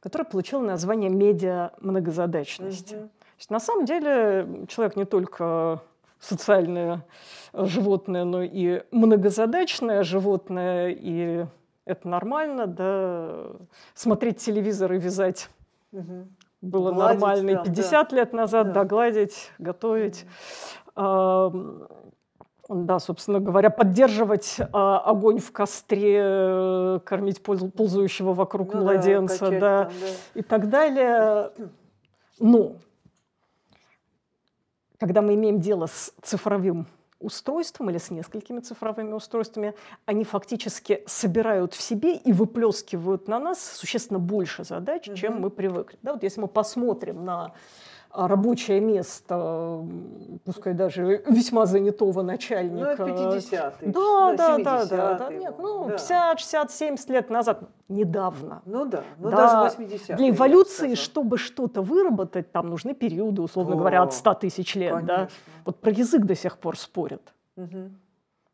которое получило название медиа многозадачность Угу. То есть, на самом деле человек не только социальное животное, но и многозадачное животное, и это нормально, да, смотреть телевизор и вязать угу. было гладить, нормально да, 50 да. лет назад, да. догладить, готовить. Угу. А, да, собственно говоря, поддерживать э, огонь в костре, э, кормить ползающего вокруг ну, младенца, да, да, да, и так далее. Но когда мы имеем дело с цифровым устройством или с несколькими цифровыми устройствами, они фактически собирают в себе и выплескивают на нас существенно больше задач, угу. чем мы привыкли. Да, вот если мы посмотрим на рабочее место, пускай даже весьма занятого ну, начальника. Ну, 50-е. Да, да, да, да, да. Нет, ну, да. 50, 60, 70 лет назад. Недавно. Ну да, ну да. даже 80 Для эволюции, чтобы что-то выработать, там нужны периоды, условно О, говоря, от 100 тысяч лет. Конечно. Да? Вот про язык до сих пор спорят. Угу.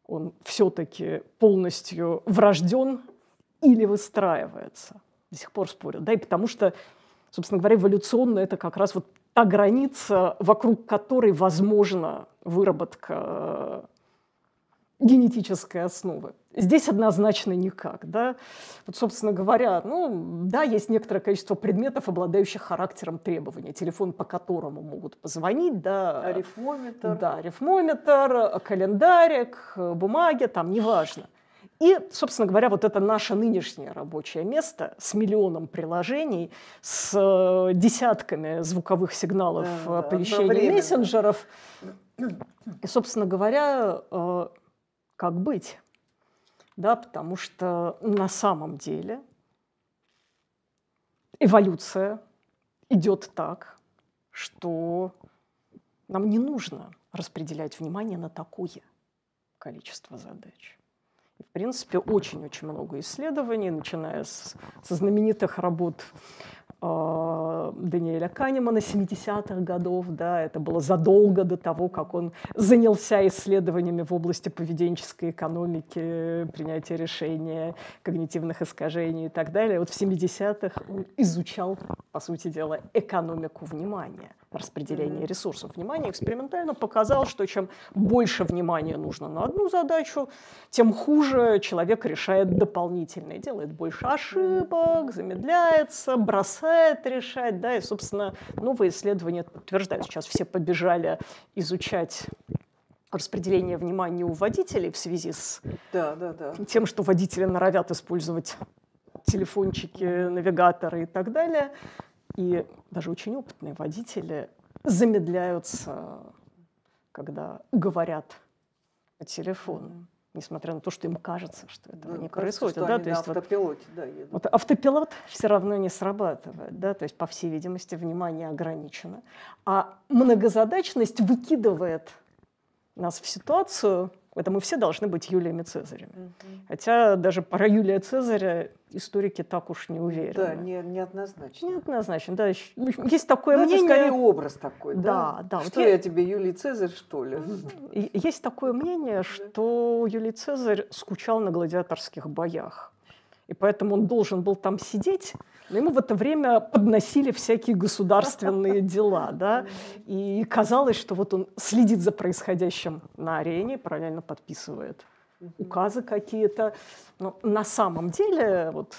Он все-таки полностью врожден или выстраивается. До сих пор спорят. Да, и потому что, собственно говоря, эволюционно это как раз вот та граница, вокруг которой возможна выработка э, генетической основы. Здесь однозначно никак. Да? Вот, собственно говоря, ну, да, есть некоторое количество предметов, обладающих характером требования, телефон, по которому могут позвонить, да, рифмометр, да, рифмометр календарик, э, бумаги, там, неважно – и, собственно говоря, вот это наше нынешнее рабочее место с миллионом приложений, с э, десятками звуковых сигналов да, э, оповещений мессенджеров. И, собственно говоря, э, как быть? Да, потому что на самом деле эволюция идет так, что нам не нужно распределять внимание на такое количество задач в принципе, очень-очень много исследований, начиная с, со знаменитых работ э, Даниэля Канемана 70-х годов. Да, это было задолго до того, как он занялся исследованиями в области поведенческой экономики, принятия решения, когнитивных искажений и так далее. Вот в 70-х он изучал, по сути дела, экономику внимания распределения ресурсов внимания экспериментально показал, что чем больше внимания нужно на одну задачу, тем хуже человек решает дополнительные, делает больше ошибок, замедляется, бросает решать, да, и, собственно, новые исследования подтверждают. Сейчас все побежали изучать распределение внимания у водителей в связи с да, да, да. тем, что водители норовят использовать телефончики, навигаторы и так далее. И даже очень опытные водители замедляются, когда говорят по телефону несмотря на то, что им кажется, что этого да, ну, не кажется, происходит. Что да, то есть вот, да, едут. вот автопилот все равно не срабатывает, да, то есть, по всей видимости, внимание ограничено. А многозадачность выкидывает нас в ситуацию, это мы все должны быть Юлиями Цезарями. Угу. Хотя даже про Юлия Цезаря историки так уж не уверены. Да, не, неоднозначно. Неоднозначно, да. Есть такое Но ну, мнение... Это скорее образ такой, да? Да, да. Что вот я... я тебе, Юлий Цезарь, что ли? Есть такое мнение, что Юлий Цезарь скучал на гладиаторских боях и поэтому он должен был там сидеть, но ему в это время подносили всякие государственные дела, да, и казалось, что вот он следит за происходящим на арене, параллельно подписывает указы какие-то. Но на самом деле, вот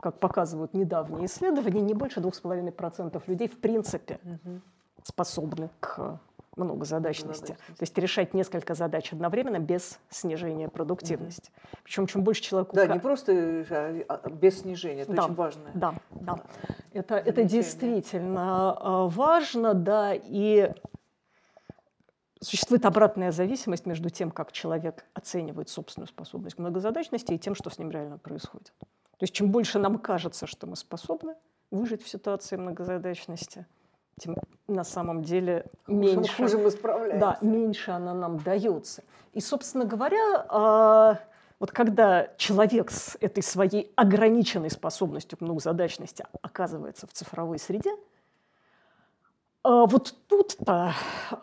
как показывают недавние исследования, не больше 2,5% людей в принципе способны к многозадачности. Много То есть решать несколько задач одновременно без снижения продуктивности. Угу. Причем чем больше человеку, Да, не просто а, а без снижения, это да, очень важно. Да, да. Это, это действительно а, важно, да, и существует обратная зависимость между тем, как человек оценивает собственную способность к многозадачности и тем, что с ним реально происходит. То есть чем больше нам кажется, что мы способны выжить в ситуации многозадачности – тем на самом деле меньше. хуже мы справляемся. Да, меньше она нам дается. И, собственно говоря, а, вот когда человек с этой своей ограниченной способностью к многозадачности оказывается в цифровой среде, а, вот тут-то а,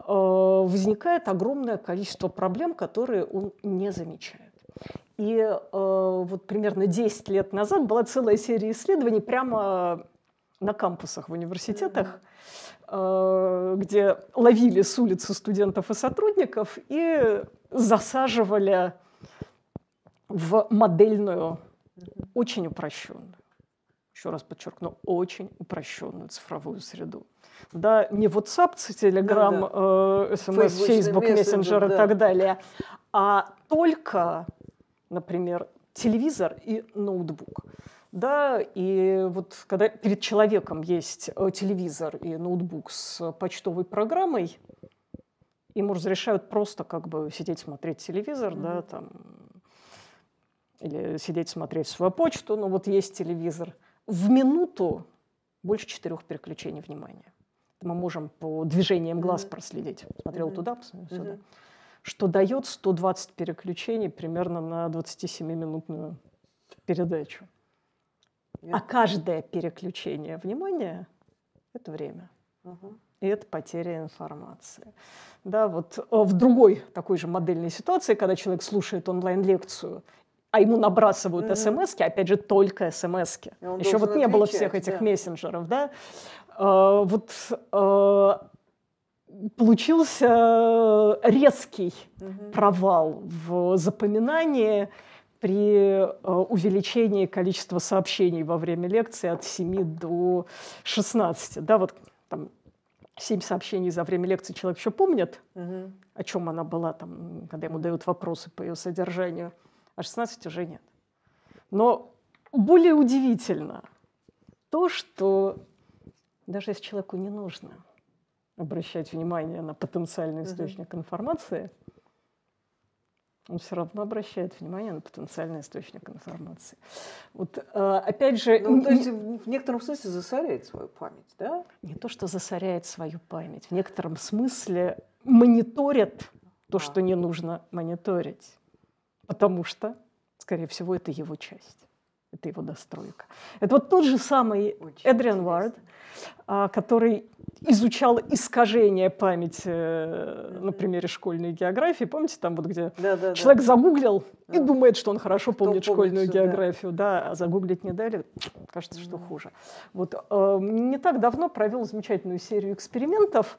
возникает огромное количество проблем, которые он не замечает. И вот примерно 10 лет назад была целая серия исследований прямо на кампусах в университетах, э, где ловили с улицы студентов и сотрудников и засаживали в модельную, очень упрощенную, еще раз подчеркну, очень упрощенную цифровую среду. Да, не WhatsApp, Telegram, ну да, э, эм да. SMS, Facebook, Messenger да. и так далее, а только, например, телевизор и ноутбук. Да, и вот когда перед человеком есть э, телевизор и ноутбук с э, почтовой программой, ему разрешают просто как бы сидеть смотреть телевизор, mm-hmm. да, там, или сидеть смотреть свою почту, но вот есть телевизор. В минуту больше четырех переключений внимания. Мы можем по движениям глаз mm-hmm. проследить. Смотрел mm-hmm. туда, посмотрел mm-hmm. сюда. Что дает 120 переключений примерно на 27-минутную передачу. Нет? А каждое переключение внимания – это время. Угу. И это потеря информации. Да, вот э, в другой такой же модельной ситуации, когда человек слушает онлайн-лекцию, а ему набрасывают угу. смс опять же, только смс Еще вот не отвечать, было всех этих да. мессенджеров, да? А, вот а, получился резкий угу. провал в запоминании при э, увеличении количества сообщений во время лекции от 7 до 16. Да, вот там 7 сообщений за время лекции человек еще помнит, угу. о чем она была, там, когда ему дают вопросы по ее содержанию, а 16 уже нет. Но более удивительно то, что даже если человеку не нужно обращать внимание на потенциальный источник угу. информации – он все равно обращает внимание на потенциальный источник информации. Вот э, опять же... Ну, то есть в некотором смысле засоряет свою память, да? Не то, что засоряет свою память. В некотором смысле мониторит то, а. что не нужно мониторить. Потому что, скорее всего, это его часть. Это его достройка. Это вот тот же самый Очень Эдриан Вард, а, который изучал искажение памяти э, на примере школьной географии. Помните, там вот где да, да, человек да. загуглил и да. думает, что он хорошо помнит, помнит школьную все, географию, да. да, а загуглить не дали, кажется, что хуже. Вот э, не так давно провел замечательную серию экспериментов,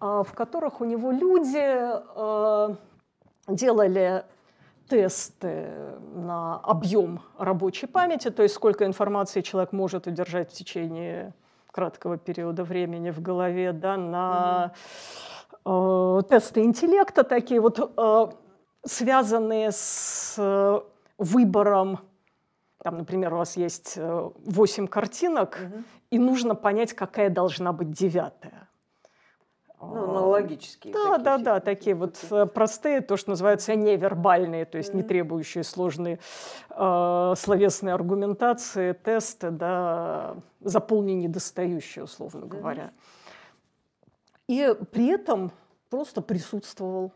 а, в которых у него люди э, делали тесты на объем рабочей памяти, то есть сколько информации человек может удержать в течение краткого периода времени в голове, да, на э, тесты интеллекта, такие вот э, связанные с э, выбором там, например, у вас есть 8 э, картинок, угу. и нужно понять, какая должна быть девятая. Ну, аналогические. Да, такие да, да, такие вот простые, то, что называется невербальные, то есть не требующие сложной э, а, словесные аргументации, тесты, да, заполнение недостающие, условно говоря. И при этом просто присутствовал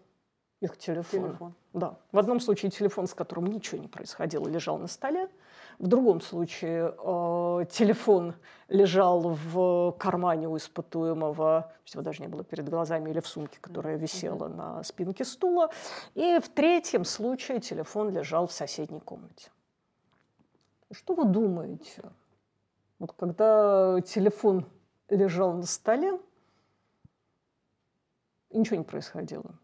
их телефон. телефон. Да. В одном случае телефон, с которым ничего не происходило, лежал на столе, в другом случае э, телефон лежал в кармане у испытуемого, его даже не было перед глазами, или в сумке, которая висела на спинке стула. И в третьем случае телефон лежал в соседней комнате. Что вы думаете? Вот когда телефон лежал на столе, ничего не происходило.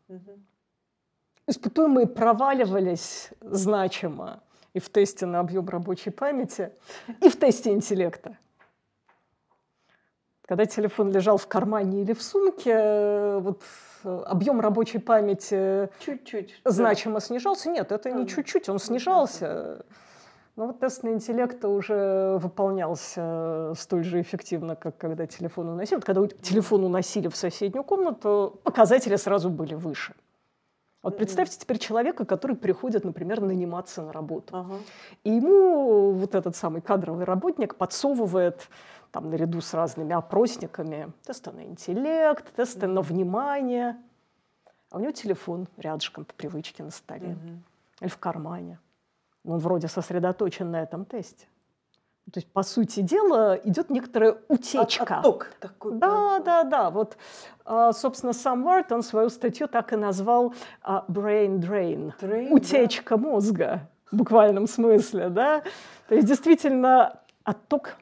Испытуемые проваливались значимо и в тесте на объем рабочей памяти, и в тесте интеллекта. Когда телефон лежал в кармане или в сумке, э, вот э, объем рабочей памяти чуть-чуть значимо да. снижался. Нет, это не чуть-чуть, он снижался. Но вот тест на интеллект уже выполнялся столь же эффективно, как когда телефон уносили. Вот когда телефон уносили в соседнюю комнату, показатели сразу были выше. Вот представьте теперь человека, который приходит, например, наниматься на работу. Ага. И ему вот этот самый кадровый работник подсовывает там наряду с разными опросниками тесты на интеллект, тесты на внимание. А у него телефон рядышком по привычке на столе угу. или в кармане. Он вроде сосредоточен на этом тесте то есть, по сути дела, идет некоторая утечка. Отток такой. Да, да, да. Вот, а, собственно, сам Уорд, он свою статью так и назвал а, brain drain, drain утечка да. мозга в буквальном смысле, да. То есть, действительно, отток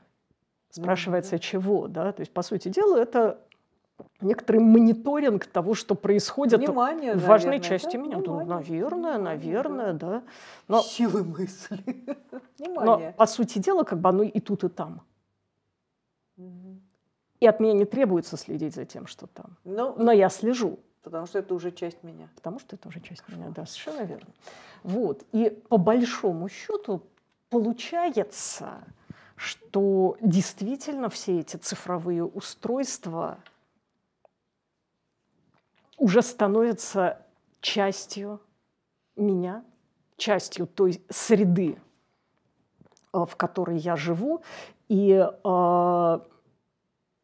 спрашивается чего, да. То есть, по сути дела, это некоторый мониторинг того, что происходит Внимание, в важной наверное, части да? меня. Ну, внимание. Ну, наверное, наверное, да. Но, Силы мысли. Внимание. Но, по сути дела, как бы оно и тут, и там. И от меня не требуется следить за тем, что там. Но, ну, но я слежу. Потому что это уже часть меня. Потому что это уже часть меня, да, совершенно верно. Вот. И по большому счету получается, что действительно все эти цифровые устройства уже становится частью меня, частью той среды, э, в которой я живу. И э,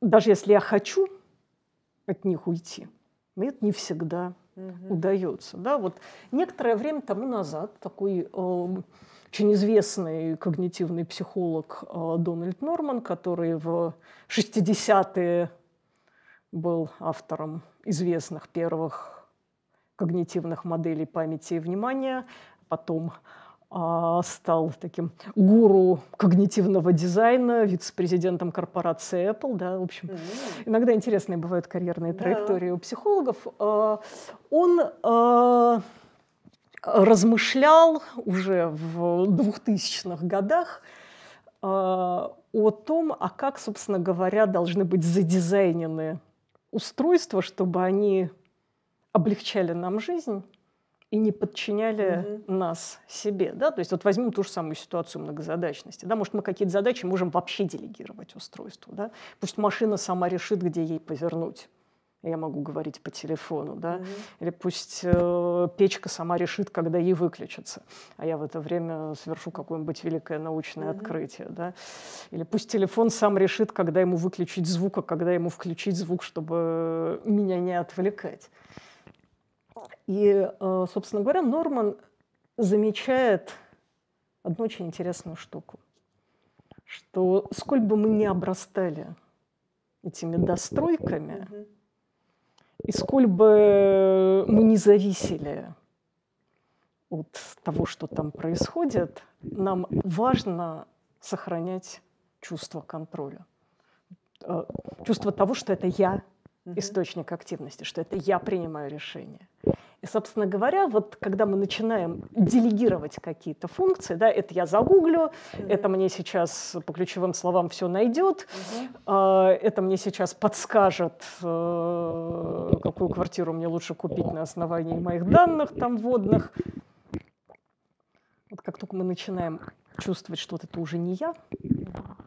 даже если я хочу от них уйти, мне это не всегда угу. удается. Да? Вот некоторое время тому назад такой э, очень известный когнитивный психолог э, Дональд Норман, который в 60-е был автором известных первых когнитивных моделей памяти и внимания, потом а, стал таким гуру когнитивного дизайна, вице-президентом корпорации Apple. Да, в общем, mm-hmm. иногда интересные бывают карьерные траектории yeah. у психологов. А, он а, размышлял уже в 2000-х годах о том, а как, собственно говоря, должны быть задизайнены устройства, чтобы они облегчали нам жизнь и не подчиняли угу. нас себе. Да? То есть вот возьмем ту же самую ситуацию многозадачности. Да? Может, мы какие-то задачи можем вообще делегировать устройству. Да? Пусть машина сама решит, где ей повернуть я могу говорить по телефону, да, mm-hmm. или пусть э, печка сама решит, когда ей выключится, а я в это время совершу какое-нибудь великое научное mm-hmm. открытие, да, или пусть телефон сам решит, когда ему выключить звук, а когда ему включить звук, чтобы меня не отвлекать. И, э, собственно говоря, Норман замечает одну очень интересную штуку, что сколь бы мы ни обрастали этими достройками, mm-hmm и сколь бы э, мы не зависели от того, что там происходит, нам важно сохранять чувство контроля. Э, чувство того, что это я источник активности, что это я принимаю решение. И, собственно говоря, вот когда мы начинаем делегировать какие-то функции, да, это я загуглю, mm это мне сейчас по ключевым словам все найдет, а, это мне сейчас подскажет, э, какую квартиру мне лучше купить на основании моих данных там водных. Вот как только мы начинаем чувствовать, что вот это уже не я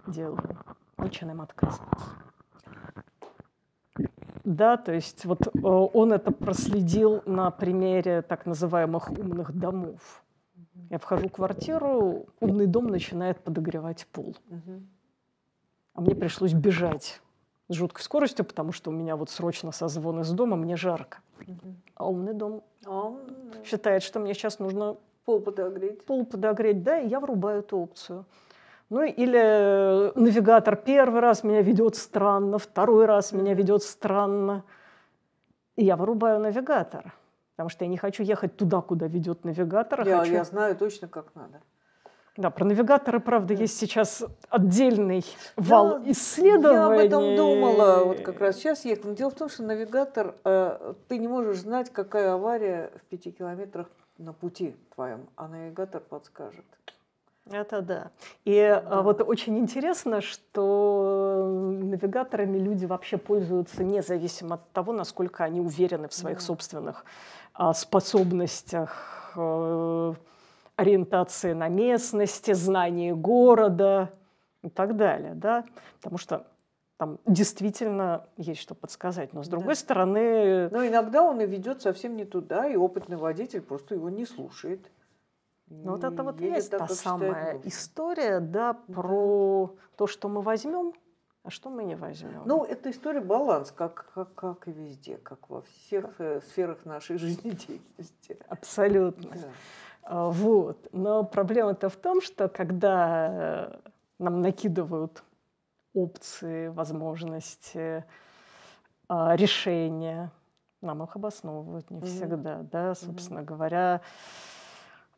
делаю, начинаем отказываться. Да, то есть вот э, он это проследил на примере так называемых умных домов. Я вхожу в квартиру, умный дом начинает подогревать пол. А мне пришлось бежать с жуткой скоростью, потому что у меня вот срочно созвон из дома, мне жарко. А умный дом а, считает, что мне сейчас нужно Пол подогреть. Пол подогреть, да, и я врубаю эту опцию. Ну или э, навигатор первый раз меня ведет странно, второй раз меня ведет странно. И я вырубаю навигатор, потому что я не хочу ехать туда, куда ведет навигатор. А я, хочу... я знаю точно, как надо. Да, про навигаторы, правда, есть сейчас отдельный вал да, исследований. Я об этом думала вот как раз сейчас ехала. Но дело в том, что навигатор, э, ты не можешь знать, какая авария в пяти километрах на пути твоем, а навигатор подскажет. Это да. И да. вот очень интересно, что э, навигаторами люди вообще пользуются независимо от того, насколько они уверены в своих да. собственных а, способностях э, ориентации на местности, знании города и так далее. Да? Потому что там действительно есть что подсказать. Но с другой да. стороны... Но иногда он и ведет совсем не туда, и опытный водитель просто его не слушает. Ну, вот это вот есть та самая история, да, про да. то, что мы возьмем, а что мы не возьмем. Ну, это история баланс, как, как, как и везде, как во всех да. Э, сферах нашей жизнедеятельности. Абсолютно. Да. А, вот. Но проблема-то в том, что когда э, нам накидывают опции, возможности, а, решения, нам их обосновывают не всегда, mm-hmm. да, собственно mm-hmm. говоря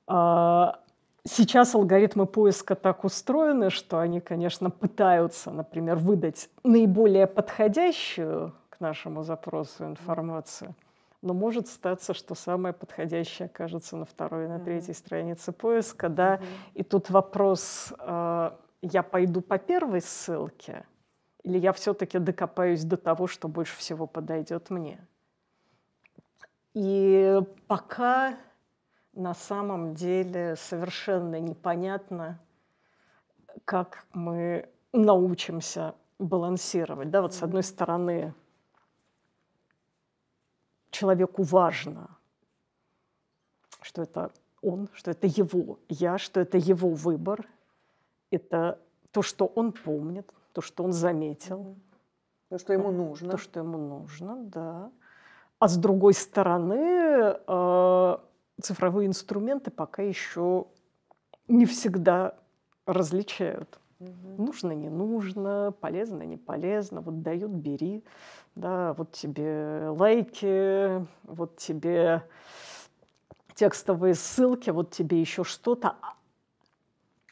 а, сейчас алгоритмы поиска так устроены, что они, конечно, пытаются, например, выдать наиболее подходящую к нашему запросу информацию, но может статься, что самое подходящее окажется на второй и на третьей странице поиска, да. И тут вопрос: а, я пойду по первой ссылке или я все-таки докопаюсь до того, что больше всего подойдет мне? И пока на самом деле совершенно непонятно, как мы научимся балансировать. Да, вот с одной стороны, человеку важно, что это он, что это его я, что это его выбор, это то, что он помнит, то, что он заметил. То, что ему нужно. То, что ему нужно, да. А с другой стороны, э, цифровые инструменты пока еще не всегда различают. Угу. Нужно, не нужно, полезно, не полезно, вот дают, бери, да, вот тебе лайки, вот тебе текстовые ссылки, вот тебе еще что-то. А,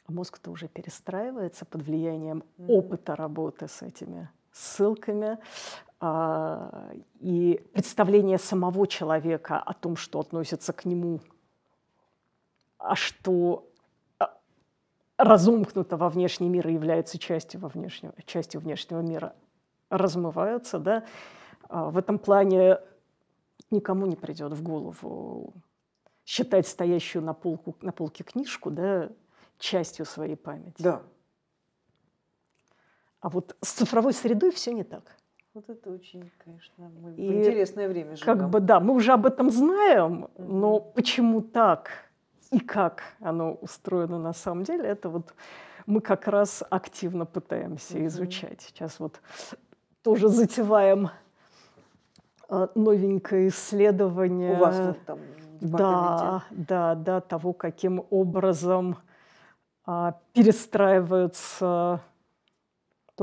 а мозг-то уже перестраивается под влиянием опыта работы с этими ссылками, а, и представление самого человека о том, что относится к нему, а что а, разумкнуто во внешний мир и является частью, во внешнего, частью внешнего мира, размываются, да, а, в этом плане никому не придет в голову считать стоящую на, полку, на полке книжку да, частью своей памяти. Да. А вот с цифровой средой все не так. Вот это очень, конечно, мы и в интересное время живем. Как бы да, мы уже об этом знаем, но почему так и как оно устроено на самом деле, это вот мы как раз активно пытаемся изучать. Сейчас вот тоже затеваем э, новенькое исследование. У вас вот там да, да, да, того, каким образом а, перестраиваются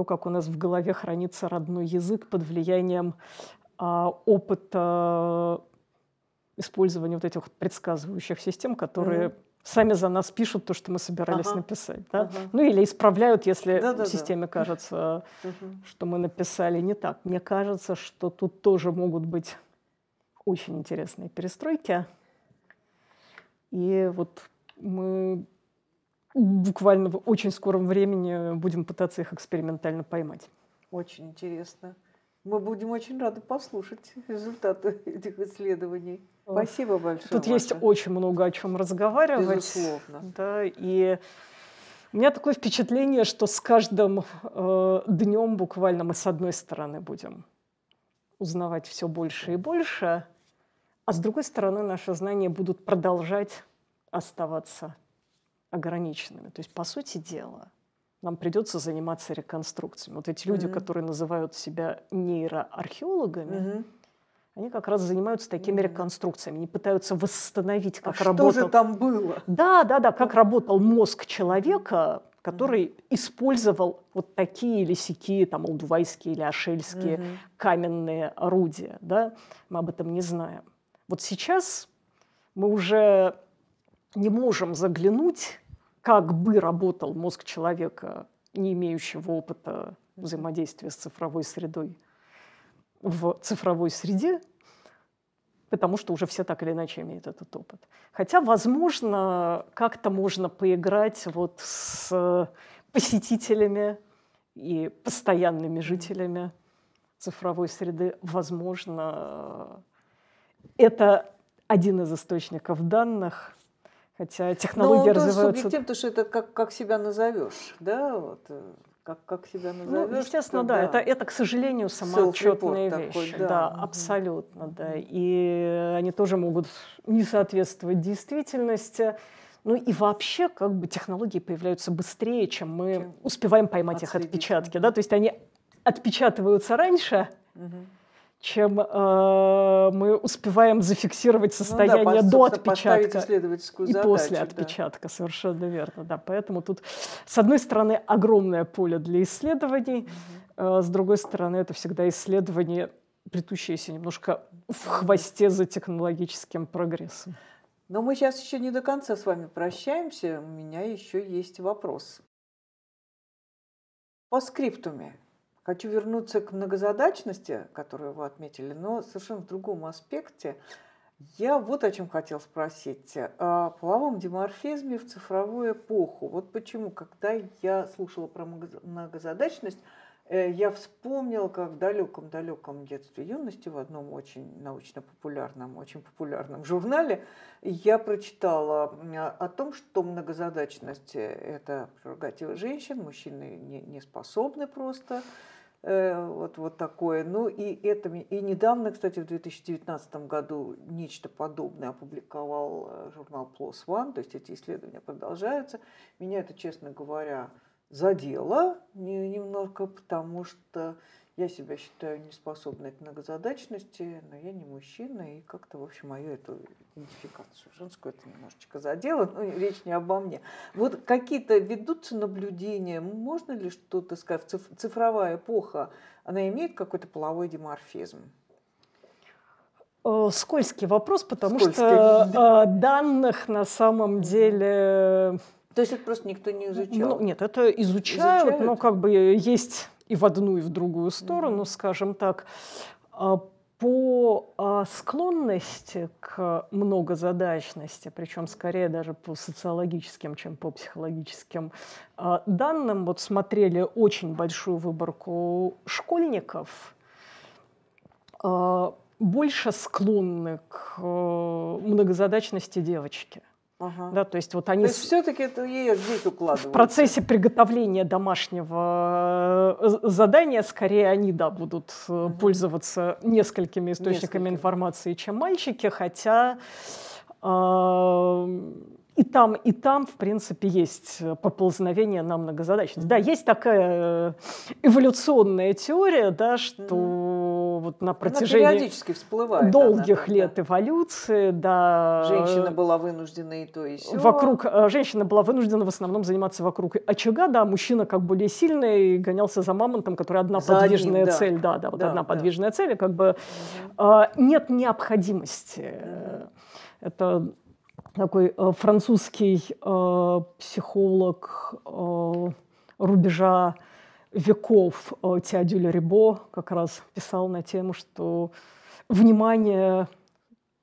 то, как у нас в голове хранится родной язык под влиянием а, опыта э, использования вот этих вот предсказывающих систем, которые mm-hmm. сами за нас пишут то, что мы собирались ага. написать. Да? Ага. Ну или исправляют, если Да-да-да. системе кажется, что мы написали не так. Мне кажется, что тут тоже могут быть очень интересные перестройки. И вот мы буквально в очень скором времени будем пытаться их экспериментально поймать. Очень интересно. Мы будем очень рады послушать результаты этих исследований. Спасибо большое. Тут Маша. есть очень много о чем разговаривать. Безусловно. Да, и у меня такое впечатление, что с каждым э, днем буквально мы с одной стороны будем узнавать все больше и больше, а с другой стороны наши знания будут продолжать оставаться ограниченными. То есть, по сути дела, нам придется заниматься реконструкциями. Вот эти люди, mm-hmm. которые называют себя нейроархеологами, mm-hmm. они как раз занимаются такими mm-hmm. реконструкциями, Они пытаются восстановить, а как а работал. Что же там было? Да, да, да, как ну. работал мозг человека, который mm-hmm. использовал вот такие или сякие, там, алдувайские или ашельские mm-hmm. каменные орудия. Да? Мы об этом не знаем. Вот сейчас мы уже не можем заглянуть как бы работал мозг человека, не имеющего опыта взаимодействия с цифровой средой в цифровой среде, потому что уже все так или иначе имеют этот опыт. Хотя, возможно, как-то можно поиграть вот с посетителями и постоянными жителями цифровой среды. Возможно, это один из источников данных – Хотя ну, технологии Но он развиваются... тоже потому что это как, как себя назовешь, да, вот, э, как, как себя ну, назовешь. Ну, естественно, да, да, это, это, к сожалению, самоотчетные вещи. Такой, да, да угу. абсолютно, да. И они тоже могут не соответствовать действительности. Ну и вообще, как бы технологии появляются быстрее, чем мы чем успеваем поймать их отпечатки, да, то есть они отпечатываются раньше, угу чем э, мы успеваем зафиксировать состояние ну, да, до отпечатка и задачу, после отпечатка, совершенно верно, да. Поэтому тут с одной стороны огромное поле для исследований, угу. э, с другой стороны это всегда исследование, плетущееся немножко в хвосте за технологическим прогрессом. Но мы сейчас еще не до конца с вами прощаемся. У меня еще есть вопрос. По скриптуме. Хочу вернуться к многозадачности, которую вы отметили, но совершенно в другом аспекте. Я вот о чем хотел спросить. О э, половом диморфизме в цифровую эпоху. Вот почему, когда я слушала про многозадачность, э, я вспомнила, как в далеком-далеком детстве юности в одном очень научно-популярном, очень популярном журнале я прочитала о том, что многозадачность – это прерогатива женщин, мужчины не, не способны просто Э, вот, вот такое. Ну и это, и недавно, кстати, в 2019 году нечто подобное опубликовал э, журнал PLOS ONE, то есть эти исследования продолжаются. Меня это, честно говоря, задело немножко, потому что я себя считаю неспособной к многозадачности, но я не мужчина, и как-то, в общем, мою эту идентификацию женскую это немножечко задело, но речь не обо мне. Вот какие-то ведутся наблюдения, можно ли что-то сказать, цифровая эпоха, она имеет какой-то половой деморфизм? Э, скользкий вопрос, потому Скользкий. что э, данных на самом деле... То есть это просто никто не изучал? Ну, нет, это изучают, изучают? но как бы есть и в одну, и в другую сторону, скажем так, а, по а, склонности к многозадачности, причем скорее даже по социологическим, чем по психологическим а, данным, вот смотрели очень большую выборку школьников, больше склонны к э, многозадачности девочки. Ага. Да, то есть вот они... То есть все-таки это ей здесь укладывают. В процессе приготовления домашнего э, задания скорее они, да, будут угу. пользоваться несколькими источниками Несколько. информации, чем мальчики, хотя... Э и там, и там, в принципе, есть поползновение на многозадачность. Да, есть такая э, эволюционная теория, да, что вот на протяжении Она периодически всплывает, долгих она, лет да. эволюции, да. Женщина была вынуждена и то, и сё. Вокруг, э, женщина была вынуждена в основном заниматься вокруг очага, да, мужчина как более сильный и гонялся за мамонтом, который одна за подвижная одним, да. цель, да, да, вот да, одна да. подвижная цель, и как бы угу. нет необходимости. Угу. Это такой э, французский психолог рубежа веков э, Теодюля Рибо как раз писал на тему, что внимание,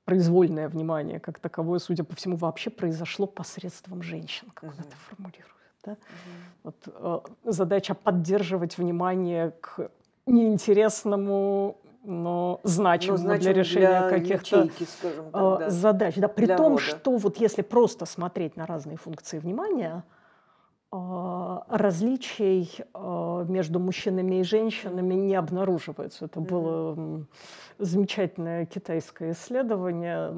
произвольное внимание как таковое, судя по всему, вообще произошло посредством женщин, как он это формулирует. Да? Вот, э, задача поддерживать внимание к неинтересному, но значимому, но ну, для решения каких-то э, задач. Да, при том, рода. что вот если просто смотреть на разные функции внимания, а, различий а, между мужчинами и женщинами не обнаруживается. Это было замечательное китайское исследование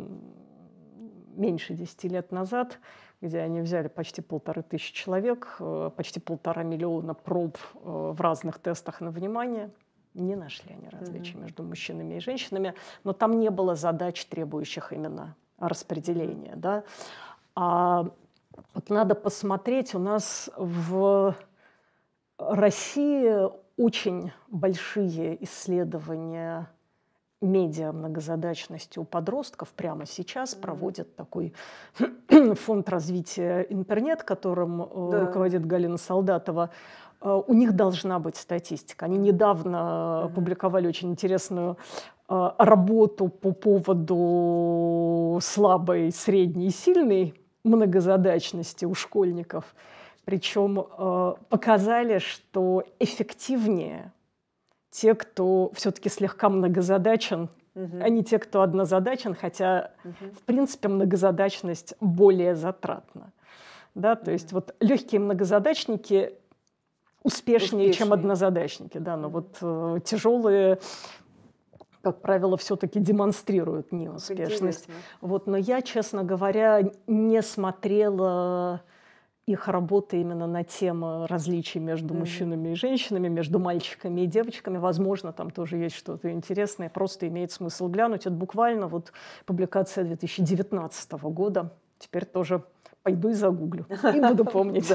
меньше 10 лет назад, где они взяли почти полторы тысячи человек, а, почти полтора миллиона проб в разных тестах на внимание. Не нашли они различий mm-hmm. между мужчинами и женщинами, но там не было задач, требующих именно распределения. Да? А вот надо посмотреть, у нас в России очень большие исследования медиа многозадачности у подростков прямо сейчас mm проводят такой фонд развития интернет, которым э, да. руководит Галина Солдатова. Э, у них должна быть статистика. Они недавно опубликовали очень интересную э, работу по поводу слабой, средней и сильной многозадачности у школьников. Причем э, показали, что эффективнее те, кто все-таки слегка многозадачен, угу. а не те, кто однозадачен, хотя, угу. в принципе, многозадачность более затратна. Да, то есть вот легкие многозадачники успешнее, успешнее, чем однозадачники, да, но вот э, тяжелые как правило, все-таки демонстрируют неуспешность. Вот, но я, честно говоря, не смотрела их работы именно на тему различий между mm-hmm. мужчинами и женщинами, между мальчиками и девочками. Возможно, там тоже есть что-то интересное, просто имеет смысл глянуть. Это буквально вот публикация 2019 года. Теперь тоже пойду и загуглю. И буду помнить.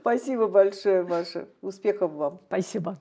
Спасибо большое, Маша. Успехов вам. Спасибо.